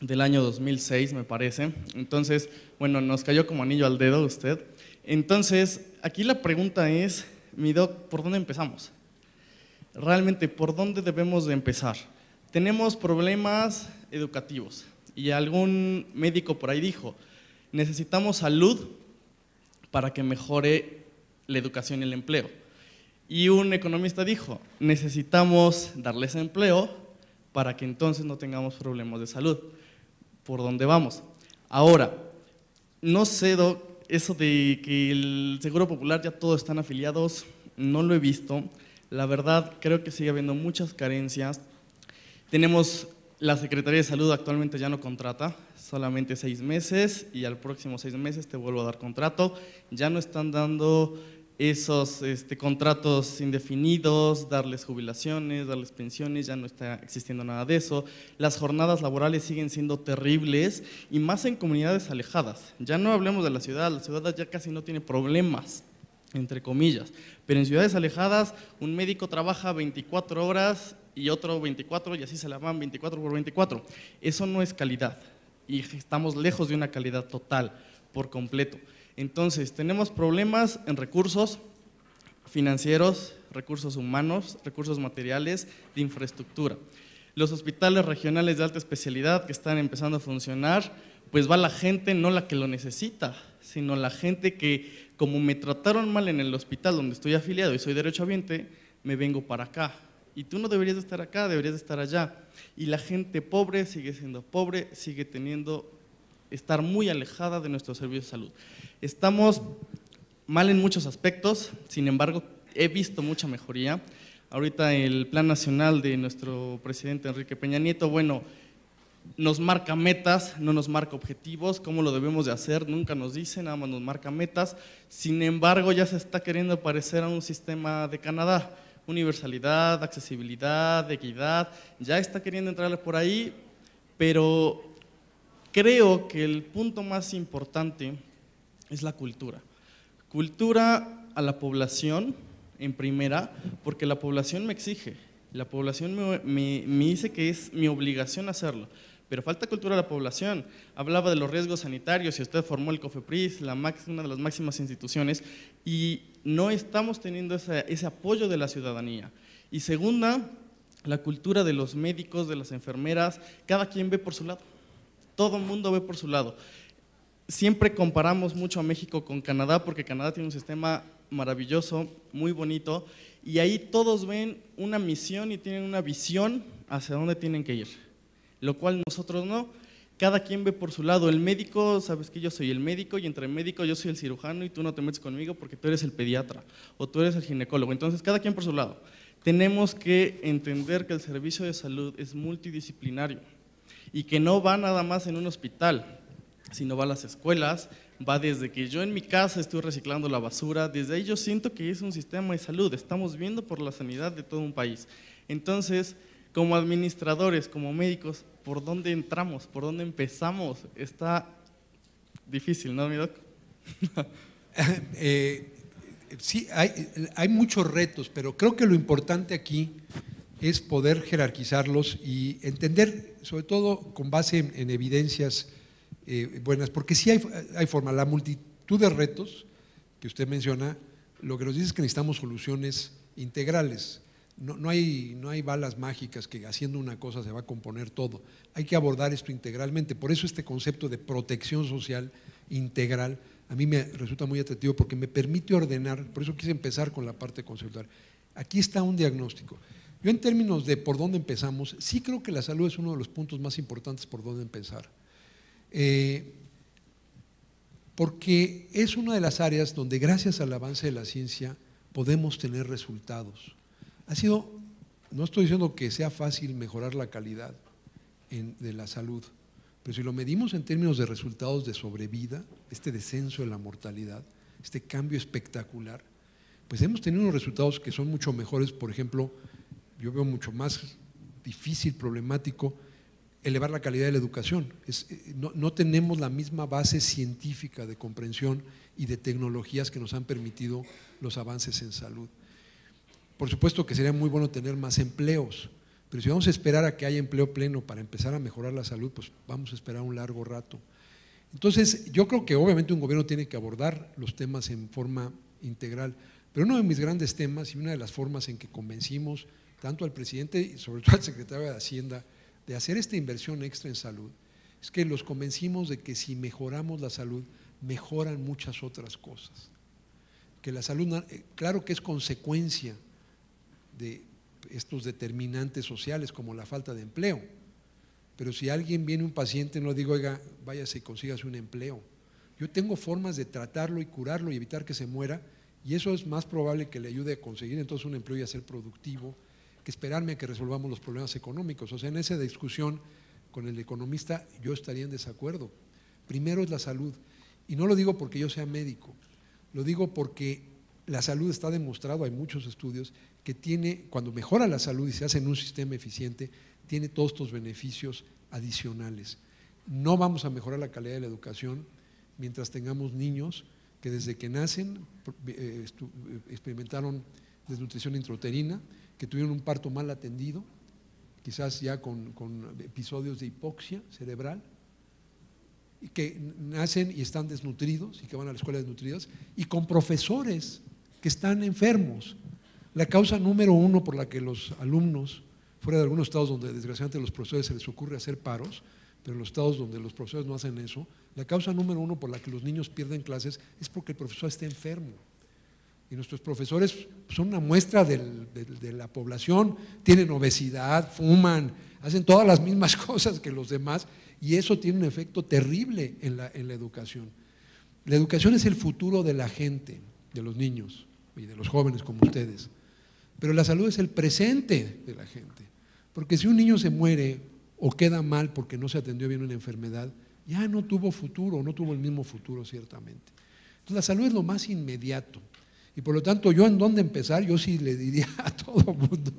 del año 2006, me parece. Entonces, bueno, nos cayó como anillo al dedo usted. Entonces, aquí la pregunta es, mi doc, ¿por dónde empezamos? Realmente, ¿por dónde debemos de empezar? Tenemos problemas educativos y algún médico por ahí dijo, necesitamos salud para que mejore la educación y el empleo. Y un economista dijo, necesitamos darles empleo para que entonces no tengamos problemas de salud. ¿Por dónde vamos? Ahora, no cedo eso de que el Seguro Popular ya todos están afiliados, no lo he visto. La verdad, creo que sigue habiendo muchas carencias. Tenemos la Secretaría de Salud actualmente ya no contrata, solamente seis meses y al próximo seis meses te vuelvo a dar contrato. Ya no están dando esos este, contratos indefinidos, darles jubilaciones, darles pensiones, ya no está existiendo nada de eso. Las jornadas laborales siguen siendo terribles y más en comunidades alejadas. Ya no hablemos de la ciudad, la ciudad ya casi no tiene problemas, entre comillas. Pero en ciudades alejadas un médico trabaja 24 horas y otro 24 y así se la van 24 por 24. Eso no es calidad y estamos lejos de una calidad total, por completo. Entonces, tenemos problemas en recursos financieros, recursos humanos, recursos materiales, de infraestructura. Los hospitales regionales de alta especialidad que están empezando a funcionar, pues va la gente, no la que lo necesita, sino la gente que, como me trataron mal en el hospital donde estoy afiliado y soy derechohabiente, me vengo para acá. Y tú no deberías de estar acá, deberías de estar allá. Y la gente pobre sigue siendo pobre, sigue teniendo estar muy alejada de nuestro servicio de salud. Estamos mal en muchos aspectos, sin embargo, he visto mucha mejoría. Ahorita el plan nacional de nuestro presidente Enrique Peña Nieto, bueno, nos marca metas, no nos marca objetivos, cómo lo debemos de hacer, nunca nos dice, nada más nos marca metas. Sin embargo, ya se está queriendo parecer a un sistema de Canadá. Universalidad, accesibilidad, equidad, ya está queriendo entrarle por ahí, pero creo que el punto más importante es la cultura. Cultura a la población, en primera, porque la población me exige, la población me, dice que es mi obligación hacerlo, pero falta cultura a la población. Hablaba de los riesgos sanitarios y usted formó el COFEPRIS, la max, una de las máximas instituciones, y no estamos teniendo ese apoyo de la ciudadanía. Y segunda, la cultura de los médicos, de las enfermeras, cada quien ve por su lado todo el mundo ve por su lado. Siempre comparamos mucho a México con Canadá porque Canadá tiene un sistema maravilloso, muy bonito, y ahí todos ven una misión y tienen una visión hacia dónde tienen que ir, lo cual nosotros no. Cada quien ve por su lado. El médico, sabes que yo soy el médico y entre el médico yo soy el cirujano y tú no te metes conmigo porque tú eres el pediatra o tú eres el ginecólogo. Entonces, cada quien por su lado. Tenemos que entender que el servicio de salud es multidisciplinario y que no va nada más en un hospital, sino va a las escuelas, va desde que yo en mi casa estoy reciclando la basura, desde ahí yo siento que es un sistema de salud, estamos viendo por la sanidad de todo un país. Entonces, como administradores, como médicos, ¿por dónde entramos? ¿Por dónde empezamos? Está difícil, ¿no, mi doc? <laughs> Eh, sí, hay, hay muchos retos, pero creo que lo importante aquí es poder jerarquizarlos y entender, sobre todo con base en, evidencias eh, buenas, porque si hay, hay, forma, la multitud de retos que usted menciona, lo que nos dice es que necesitamos soluciones integrales. No, hay, no hay balas mágicas que haciendo una cosa se va a componer todo. Hay que abordar esto integralmente. Por eso este concepto de protección social integral a mí me resulta muy atractivo porque me permite ordenar, por eso quise empezar con la parte conceptual. Aquí está un diagnóstico. Yo en términos de por dónde empezamos, sí creo que la salud es uno de los puntos más importantes por dónde empezar. Eh, porque es una de las áreas donde gracias al avance de la ciencia podemos tener resultados. Ha sido, no estoy diciendo que sea fácil mejorar la calidad de la salud, pero si lo medimos en términos de resultados de sobrevida, este descenso en la mortalidad, este cambio espectacular, pues hemos tenido unos resultados que son mucho mejores, por ejemplo, yo veo mucho más difícil, problemático, elevar la calidad de la educación. Eh, no, no, tenemos la misma base científica de comprensión y de tecnologías que nos han permitido los avances en salud. Por supuesto que sería muy bueno tener más empleos, pero si vamos a esperar a que haya empleo pleno para empezar a mejorar la salud, pues vamos a esperar un largo rato. Entonces, yo creo que obviamente un gobierno tiene que abordar los temas en forma integral, pero uno de mis grandes temas y una de las formas en que convencimos tanto al presidente y sobre todo al secretario de Hacienda, de hacer esta inversión extra en salud, es que los convencimos de que si mejoramos la salud, mejoran muchas otras cosas. Que la salud, eh, claro que es consecuencia de estos determinantes sociales como la falta de empleo, pero si alguien viene un paciente, no digo, oiga, váyase y consígase un empleo. Yo tengo formas de tratarlo y curarlo y evitar que se muera, y eso es más probable que le ayude a conseguir entonces un empleo y a ser productivo que esperarme a que resolvamos los problemas económicos. O sea, en esa discusión con el economista yo estaría en desacuerdo. Primero es la salud. Y no lo digo porque yo sea médico, lo digo porque la salud está demostrado, hay muchos estudios, que tiene, cuando mejora la salud y se hace en un sistema eficiente, tiene todos estos beneficios adicionales. No vamos a mejorar la calidad de la educación mientras tengamos niños que desde que nacen eh, eh, experimentaron desnutrición intrauterina, que tuvieron un parto mal atendido, quizás ya con, episodios de hipoxia cerebral, y que nacen y están desnutridos y que van a la escuela desnutridos, y con profesores que están enfermos. La causa número uno por la que los alumnos, fuera de algunos estados donde desgraciadamente los profesores se les ocurre hacer paros, pero en los estados donde los profesores no hacen eso, la causa número uno por la que los niños pierden clases es porque el profesor está enfermo. Y nuestros profesores son una muestra de, la población, tienen obesidad, fuman, hacen todas las mismas <laughs> cosas que los demás y eso tiene un efecto terrible en la, en la educación. La educación es el futuro de la gente, de los niños y de los jóvenes como ustedes, pero la salud es el presente de la gente, porque si un niño se muere o queda mal porque no se atendió bien una enfermedad, ya no tuvo futuro, no tuvo el mismo futuro ciertamente. Entonces la salud es lo más inmediato. Y por lo tanto, yo en dónde empezar, yo sí le diría <laughs> a todo el mundo,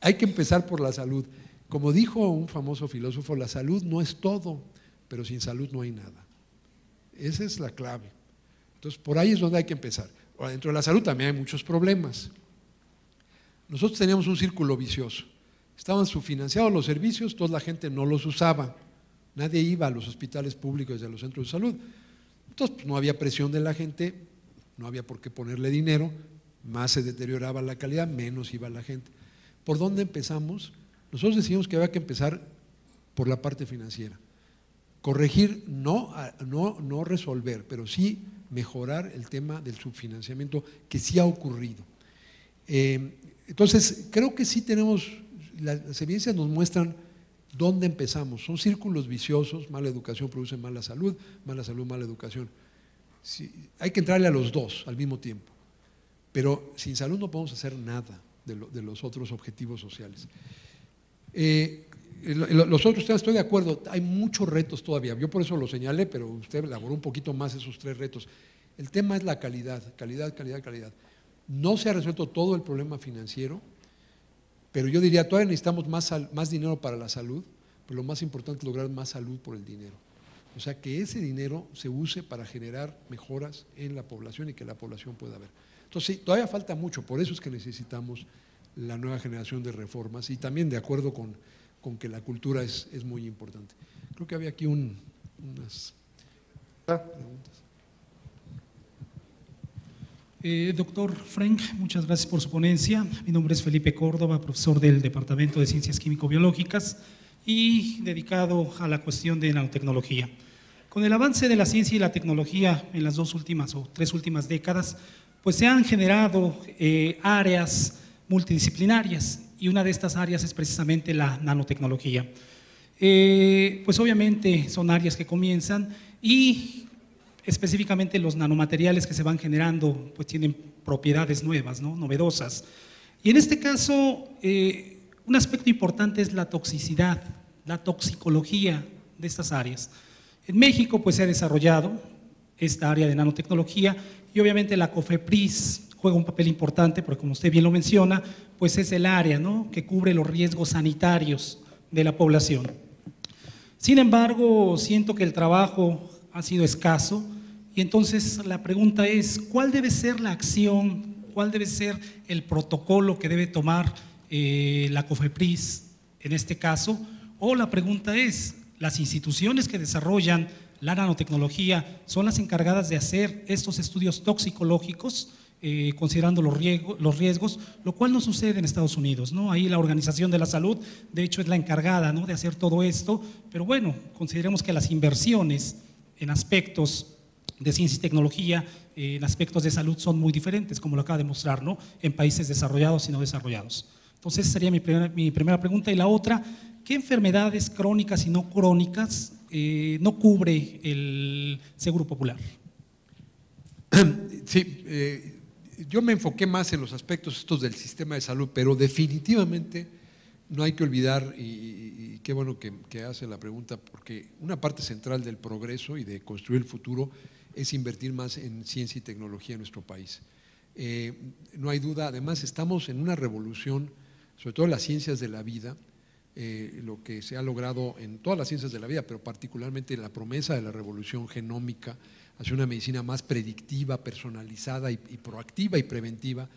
hay que empezar por la salud. Como dijo un famoso filósofo, la salud no es todo, pero sin salud no hay nada. Esa es la clave. Entonces, por ahí es donde hay que empezar. dentro de la salud también hay muchos problemas. Nosotros teníamos un círculo vicioso. Estaban subfinanciados los servicios, toda la gente no los usaba. Nadie iba a los hospitales públicos y a los centros de salud. Entonces, pues, no había presión de la gente no había por qué ponerle dinero, más se deterioraba la calidad, menos iba la gente. ¿Por dónde empezamos? Nosotros decíamos que había que empezar por la parte financiera. Corregir, no, no, no resolver, pero sí mejorar el tema del subfinanciamiento que sí ha ocurrido. Eh, entonces, creo que sí tenemos, las evidencias nos muestran dónde empezamos. Son círculos viciosos, mala educación produce mala salud, mala salud, mala educación hay que entrarle a los dos al mismo tiempo. Pero sin salud no podemos hacer nada de, los otros objetivos sociales. Eh, los otros temas, estoy de acuerdo, hay muchos retos todavía. Yo por eso lo señalé, pero usted elaboró un poquito más esos tres retos. El tema es la calidad, calidad, calidad, calidad. No se ha resuelto todo el problema financiero, pero yo diría, todavía necesitamos más, más dinero para la salud, pero lo más importante es lograr más salud por el dinero. O sea, que ese dinero se use para generar mejoras en la población y que la población pueda ver. Entonces, todavía falta mucho, por eso es que necesitamos la nueva generación de reformas y también de acuerdo con, con que la cultura es, es, muy importante. Creo que había aquí un, unas preguntas. Eh, doctor Frank, muchas gracias por su ponencia. Mi nombre es Felipe Córdoba, profesor del Departamento de Ciencias Químico-Biológicas y dedicado a la cuestión de nanotecnología. Con el avance de la ciencia y la tecnología en las dos últimas o tres últimas décadas, pues se han generado eh, áreas multidisciplinarias y una de estas áreas es precisamente la nanotecnología. Eh, pues obviamente son áreas que comienzan y específicamente los nanomateriales que se van generando pues tienen propiedades nuevas, ¿no? novedosas. Y en este caso, eh, un aspecto importante es la toxicidad, la toxicología de estas áreas. En México pues se ha desarrollado esta área de nanotecnología y obviamente la COFEPRIS juega un papel importante porque como usted bien lo menciona, pues es el área ¿no? que cubre los riesgos sanitarios de la población. Sin embargo, siento que el trabajo ha sido escaso y entonces la pregunta es, ¿cuál debe ser la acción, cuál debe ser el protocolo que debe tomar eh, la COFEPRIS en este caso, o la pregunta es, ¿las instituciones que desarrollan la nanotecnología son las encargadas de hacer estos estudios toxicológicos? Eh, considerando los, riesgos, lo cual no sucede en Estados Unidos. ¿no? Ahí la Organización de la Salud, de hecho, es la encargada de hacer todo esto, pero bueno, consideremos que las inversiones en aspectos de ciencia y tecnología, eh, en aspectos de salud, son muy diferentes, como lo acaba de mostrar, ¿no? en países desarrollados y no desarrollados. Entonces sería mi primera, mi primera pregunta. Y la otra, ¿qué enfermedades crónicas y no crónicas eh, no cubre el Seguro Popular? Sí, eh, yo me enfoqué más en los aspectos estos del sistema de salud, pero definitivamente no hay que olvidar, y, qué bueno que, hace la pregunta, porque una parte central del progreso y de construir el futuro es invertir más en ciencia y tecnología en nuestro país. Eh, no hay duda, además estamos en una revolución sobre todo en las ciencias de la vida, eh, lo que se ha logrado en todas las ciencias de la vida, pero particularmente en la promesa de la revolución genómica hacia una medicina más predictiva, personalizada y, proactiva y preventiva,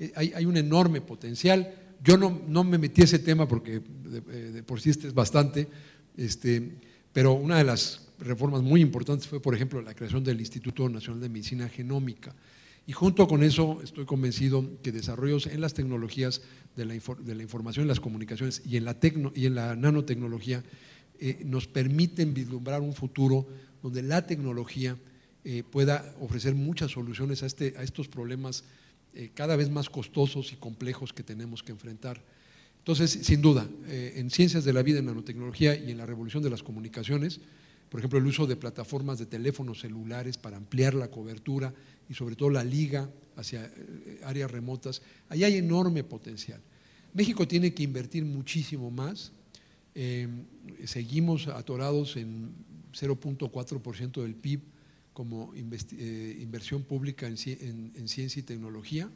eh, hay, un enorme potencial. Yo no, me metí a ese tema porque de, eh, por sí este es bastante, este, pero una de las reformas muy importantes fue, por ejemplo, la creación del Instituto Nacional de Medicina Genómica. Y junto con eso estoy convencido que desarrollos en las tecnologías de la, información las comunicaciones y en la, y en la nanotecnología eh, nos permiten vislumbrar un futuro donde la tecnología eh, pueda ofrecer muchas soluciones a, este, a estos problemas eh, cada vez más costosos y complejos que tenemos que enfrentar. Entonces, sin duda, en ciencias de la vida, en nanotecnología y en la revolución de las comunicaciones, por ejemplo, el uso de plataformas de teléfonos celulares para ampliar la cobertura y sobre todo la liga hacia áreas remotas, ahí hay enorme potencial. México tiene que invertir muchísimo más. Em, seguimos atorados en 0.4% del PIB como eh, inversión pública en, ciencia y tecnología.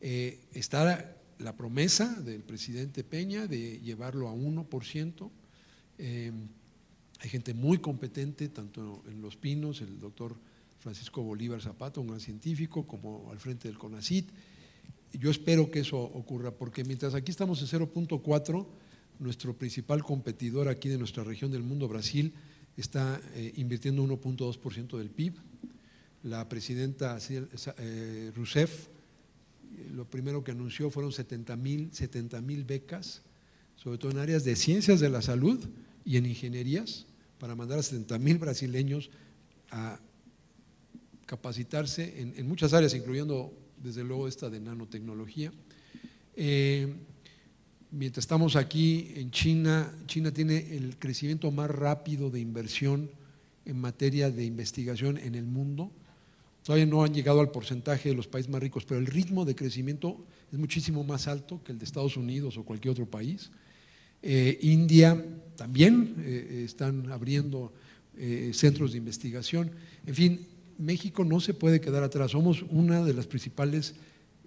Eh, está la promesa del presidente Peña de llevarlo a 1%. Em, hay gente muy competente, tanto en Los Pinos, el doctor Francisco Bolívar Zapata, un gran científico, como al frente del CONACIT yo espero que eso ocurra, porque mientras aquí estamos en 0.4, nuestro principal competidor aquí de nuestra región del mundo, Brasil, está eh, invirtiendo 1.2% del PIB. La presidenta eh, Rousseff eh, lo primero que anunció fueron 70 mil becas, sobre todo en áreas de ciencias de la salud y en ingenierías, para mandar a 70 mil brasileños a capacitarse en muchas áreas, incluyendo desde luego esta de nanotecnología. Eh, mientras estamos aquí en China, China tiene el crecimiento más rápido de inversión en materia de investigación en el mundo. Todavía no han llegado al porcentaje de los países más ricos, pero el ritmo de crecimiento es muchísimo más alto que el de Estados Unidos o cualquier otro país. Eh, India también eh, están abriendo centros de investigación. En fin, México no se puede quedar atrás. Somos una de las principales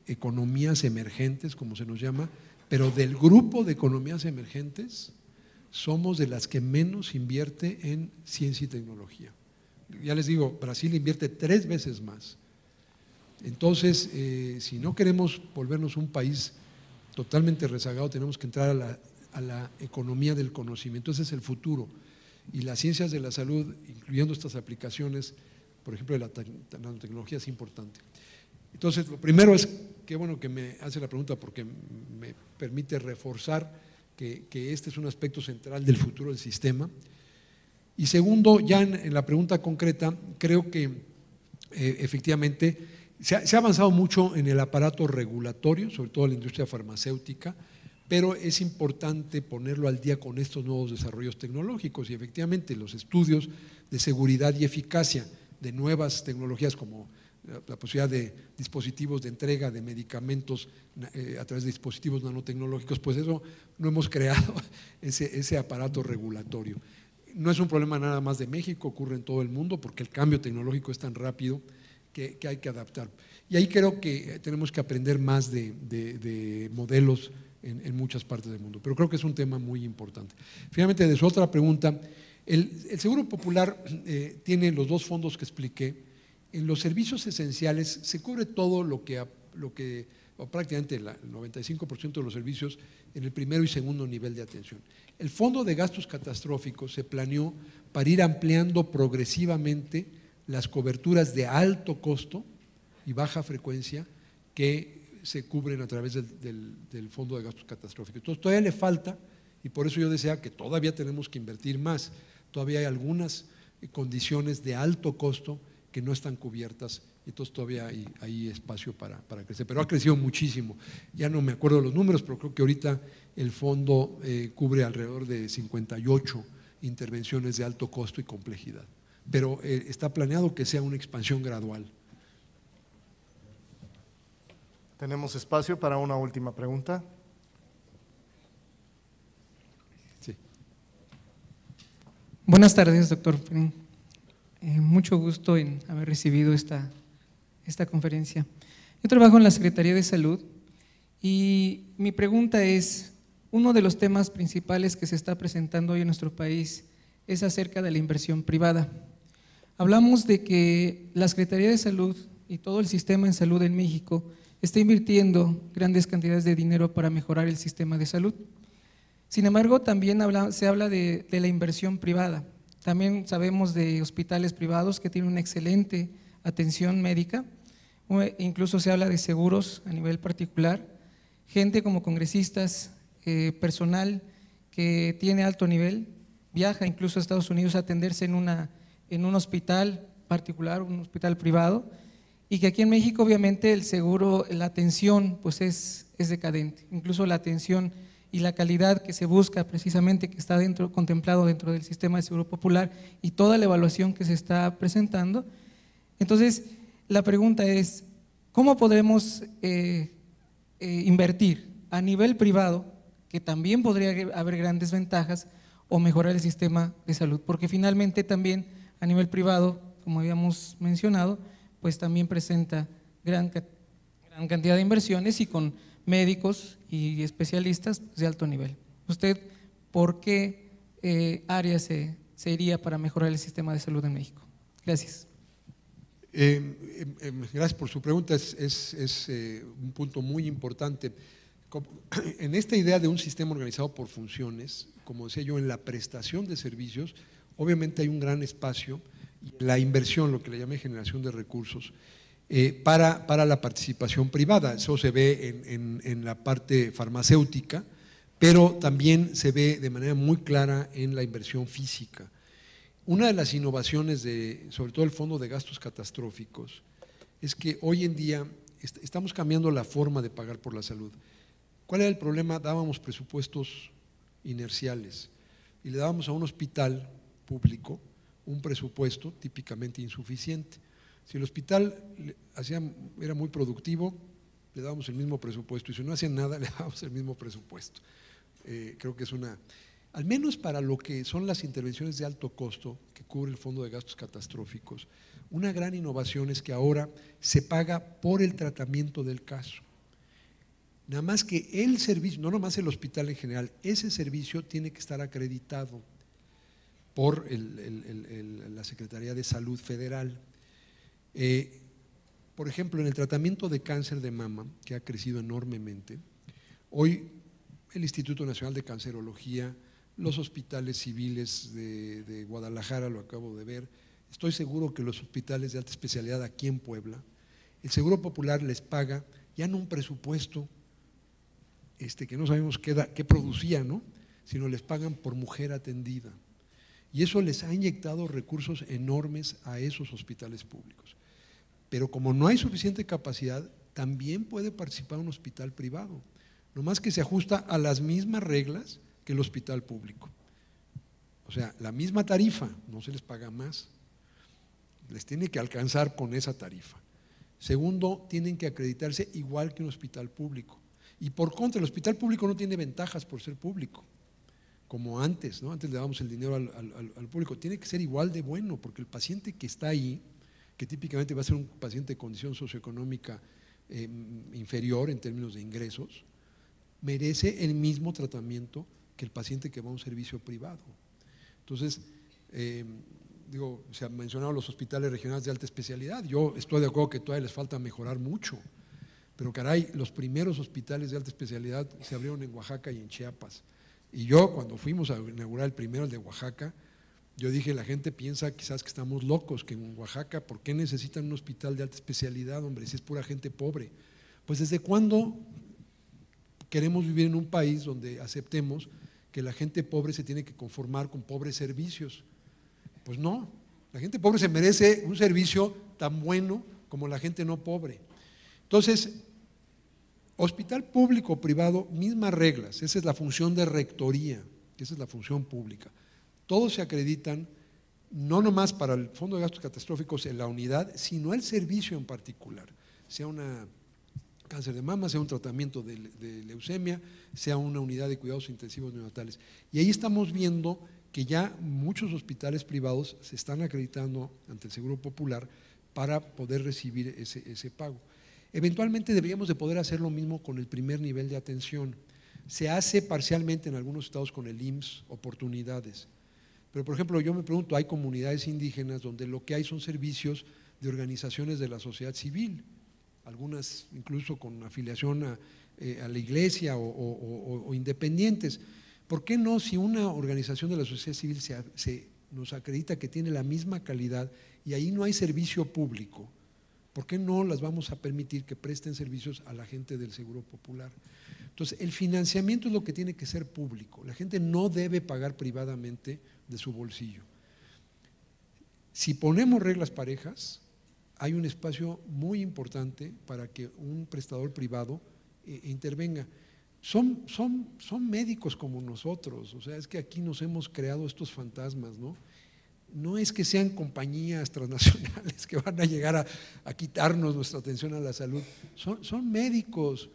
economías emergentes, como se nos llama, pero del grupo de economías emergentes somos de las que menos invierte en ciencia y tecnología. Ya les digo, Brasil invierte tres veces más. Entonces, eh, si no queremos volvernos un país totalmente rezagado, tenemos que entrar a la, a la economía del conocimiento. Ese es el futuro. Y las ciencias de la salud, incluyendo estas aplicaciones, por ejemplo, de la, nanotecnología es importante. Entonces, lo primero es, qué bueno que me hace la pregunta porque me permite reforzar que, este es un aspecto central del futuro del sistema. Y segundo, ya en, la pregunta concreta, creo que eh, efectivamente se ha, se ha, avanzado mucho en el aparato regulatorio, sobre todo en la industria farmacéutica, pero es importante ponerlo al día con estos nuevos desarrollos tecnológicos y efectivamente los estudios de seguridad y eficacia de nuevas tecnologías como la posibilidad de dispositivos de entrega de medicamentos eh, a través de dispositivos nanotecnológicos, pues eso no hemos <laughs> creado ese, aparato regulatorio. No es un problema nada más de México, ocurre en todo el mundo porque el cambio tecnológico es tan rápido que, hay que adaptar. Y ahí creo que tenemos que aprender más de, modelos en, en, muchas partes del mundo, pero creo que es un tema muy importante. Finalmente, de su otra pregunta, el, Seguro Popular eh, tiene los dos fondos que expliqué. En los servicios esenciales se cubre todo lo que, lo que prácticamente el 95% de los servicios en el primero y segundo nivel de atención. El Fondo de Gastos Catastróficos se planeó para ir ampliando progresivamente las coberturas de alto costo y baja frecuencia que se cubren a través del, del Fondo de Gastos Catastróficos. Entonces todavía le falta, y por eso yo decía que todavía tenemos que invertir más. Todavía hay algunas condiciones de alto costo que no están cubiertas, entonces todavía hay, espacio para, crecer. Pero ha crecido muchísimo. Ya no me acuerdo los números, pero creo que ahorita el fondo eh, cubre alrededor de 58 intervenciones de alto costo y complejidad. Pero eh, está planeado que sea una expansión gradual. Tenemos espacio para una última pregunta. Buenas tardes, doctor. Eh, mucho gusto en haber recibido esta, esta conferencia. Yo trabajo en la Secretaría de Salud y mi pregunta es, uno de los temas principales que se está presentando hoy en nuestro país es acerca de la inversión privada. Hablamos de que la Secretaría de Salud y todo el sistema en salud en México está invirtiendo grandes cantidades de dinero para mejorar el sistema de salud. Sin embargo, también habla, se habla de, la inversión privada. También sabemos de hospitales privados que tienen una excelente atención médica. Incluso se habla de seguros a nivel particular. Gente como congresistas, eh, personal que tiene alto nivel, viaja incluso a Estados Unidos a atenderse en, una, en un hospital particular, un hospital privado, y que aquí en México obviamente el seguro, la atención, pues es, es decadente. Incluso la atención y la calidad que se busca precisamente que está dentro, contemplado dentro del sistema de seguro popular y toda la evaluación que se está presentando. Entonces, la pregunta es, ¿cómo podemos eh, eh, invertir a nivel privado, que también podría haber grandes ventajas, o mejorar el sistema de salud? Porque finalmente también a nivel privado, como habíamos mencionado, pues también presenta gran cantidad de inversiones y con médicos y especialistas de alto nivel. ¿Usted por qué eh, área se, iría para mejorar el sistema de salud en México? Gracias. Eh, em, em, gracias por su pregunta, es, eh, un punto muy importante. <clears throat> En esta idea de un sistema organizado por funciones, como decía yo, en la prestación de servicios, obviamente hay un gran espacio, la inversión, lo que le llame generación de recursos, eh, para, la participación privada. Eso se ve en, en, la parte farmacéutica, pero también se ve de manera muy clara en la inversión física. Una de las innovaciones de, sobre todo el Fondo de Gastos Catastróficos, es que hoy en día estamos cambiando la forma de pagar por la salud. ¿Cuál era el problema? Dábamos presupuestos inerciales y le dábamos a un hospital público un presupuesto típicamente insuficiente. Si el hospital hacía, era muy productivo, le dábamos el mismo presupuesto, y si no hacían nada, <laughs> le dábamos el mismo presupuesto. Eh, creo que es una, al menos para lo que son las intervenciones de alto costo que cubre el Fondo de Gastos Catastróficos, una gran innovación es que ahora se paga por el tratamiento del caso. Nada más que el servicio, no nomás el hospital en general, ese servicio tiene que estar acreditado por la Secretaría de Salud Federal. Eh, por ejemplo, en el tratamiento de cáncer de mama, que ha crecido enormemente, hoy el Instituto Nacional de Cancerología, los hospitales civiles de, Guadalajara, lo acabo de ver, estoy seguro que los hospitales de alta especialidad aquí en Puebla, el Seguro Popular les paga ya no un presupuesto este, que no sabemos qué, producía, ¿no? sino les pagan por mujer atendida. Y eso les ha inyectado recursos enormes a esos hospitales públicos. Pero como no hay suficiente capacidad, también puede participar un hospital privado, nomás que se ajusta a las mismas reglas que el hospital público. O sea, la misma tarifa, no se les paga más, les tiene que alcanzar con esa tarifa. Segundo, tienen que acreditarse igual que un hospital público. Y por contra, el hospital público no tiene ventajas por ser público, como antes, ¿no? Antes le dábamos el dinero al público. Tiene que ser igual de bueno, porque el paciente que está ahí que típicamente va a ser un paciente de condición socioeconómica eh, inferior en términos de ingresos, merece el mismo tratamiento que el paciente que va a un servicio privado. Entonces, eh, digo, se han mencionado los hospitales regionales de alta especialidad. Yo estoy de acuerdo que todavía les falta mejorar mucho, pero caray, los primeros hospitales de alta especialidad se abrieron en Oaxaca y en Chiapas. Y yo, cuando fuimos a inaugurar el primero, el de Oaxaca, yo dije, la gente piensa quizás que estamos locos, que en Oaxaca, ¿por qué necesitan un hospital de alta especialidad, hombre, si es pura gente pobre? Pues desde cuándo queremos vivir en un país donde aceptemos que la gente pobre se tiene que conformar con pobres servicios. Pues no, la gente pobre se merece un servicio tan bueno como la gente no pobre. Entonces, hospital público o privado, mismas reglas, esa es la función de rectoría, esa es la función pública todos se acreditan no nomás para el Fondo de Gastos Catastróficos en la unidad, sino el servicio en particular, sea un cáncer de mama, sea un tratamiento de, leucemia, sea una unidad de cuidados intensivos neonatales. Y ahí estamos viendo que ya muchos hospitales privados se están acreditando ante el Seguro Popular para poder recibir ese, ese pago. Eventualmente deberíamos de poder hacer lo mismo con el primer nivel de atención. Se hace parcialmente en algunos estados con el IMSS oportunidades. Pero, por ejemplo, yo me pregunto, hay comunidades indígenas donde lo que hay son servicios de organizaciones de la sociedad civil, algunas incluso con afiliación a, eh, la iglesia o, independientes. ¿Por qué no si una organización de la sociedad civil nos acredita que tiene la misma calidad y ahí no hay servicio público? ¿Por qué no las vamos a permitir que presten servicios a la gente del Seguro Popular? Entonces, el financiamiento es lo que tiene que ser público. La gente no debe pagar privadamente de su bolsillo. Si ponemos reglas parejas, hay un espacio muy importante para que un prestador privado eh, intervenga. Son, son, son médicos como nosotros, o sea, es que aquí nos hemos creado estos fantasmas, ¿no? No es que sean compañías transnacionales <laughs> que van a llegar a, quitarnos nuestra atención a la salud, son, son médicos.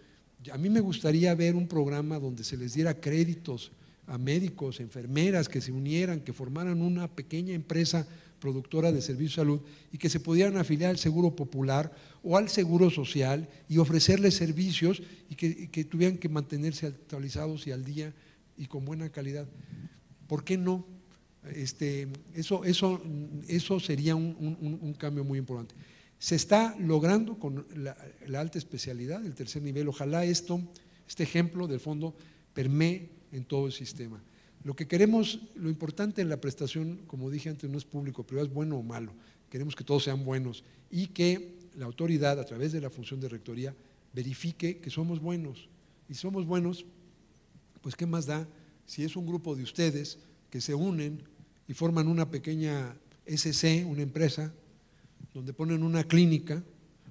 A mí me gustaría ver un programa donde se les diera créditos a médicos, enfermeras que se unieran, que formaran una pequeña empresa productora de servicios de salud y que se pudieran afiliar al Seguro Popular o al Seguro Social y ofrecerles servicios y que, tuvieran que mantenerse actualizados y al día y con buena calidad. ¿Por qué no? Este, eso, eso, eso sería un, cambio muy importante. Se está logrando con la, alta especialidad, el tercer nivel. Ojalá esto, este ejemplo del fondo permee en todo el sistema. Lo que queremos, lo importante en la prestación, como dije antes, no es público, privado, es bueno o malo. Queremos que todos sean buenos y que la autoridad, a través de la función de rectoría, verifique que somos buenos. Y si somos buenos, pues ¿qué más da si es un grupo de ustedes que se unen y forman una pequeña SC, una empresa, donde ponen una clínica,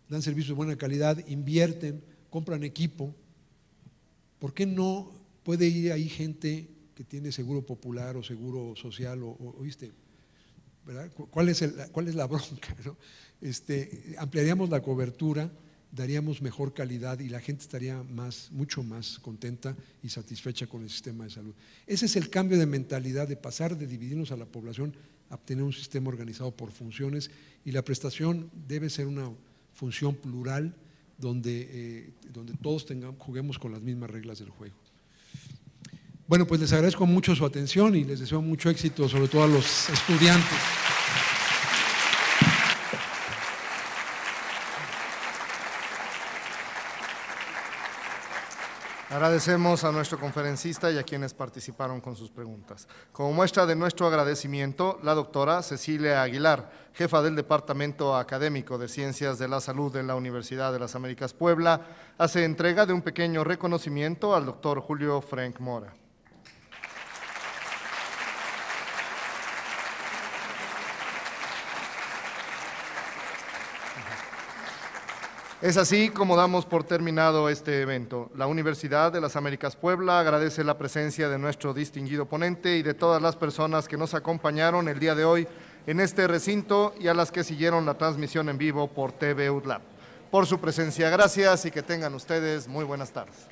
dan servicios de buena calidad, invierten, compran equipo? ¿Por qué no Puede ir ahí gente que tiene seguro popular o seguro social, o, ¿Cuál, es la bronca? <laughs> Este, ampliaríamos la cobertura, daríamos mejor calidad y la gente estaría más, mucho más contenta y satisfecha con el sistema de salud. Ese es el cambio de mentalidad de pasar de dividirnos a la población a tener un sistema organizado por funciones y la prestación debe ser una función plural donde, eh, donde todos juguemos con las mismas reglas del juego. Bueno, pues les agradezco mucho su atención y les deseo mucho éxito, sobre todo a los estudiantes. Agradecemos a nuestro conferencista y a quienes participaron con sus preguntas. Como muestra de nuestro agradecimiento, la doctora Cecilia Aguilar, jefa del Departamento Académico de Ciencias de la Salud de la Universidad de las Américas Puebla, hace entrega de un pequeño reconocimiento al doctor Julio Frank Mora. Es así como damos por terminado este evento. La Universidad de las Américas Puebla agradece la presencia de nuestro distinguido ponente y de todas las personas que nos acompañaron el día de hoy en este recinto y a las que siguieron la transmisión en vivo por TV Por su presencia, gracias y que tengan ustedes muy buenas tardes.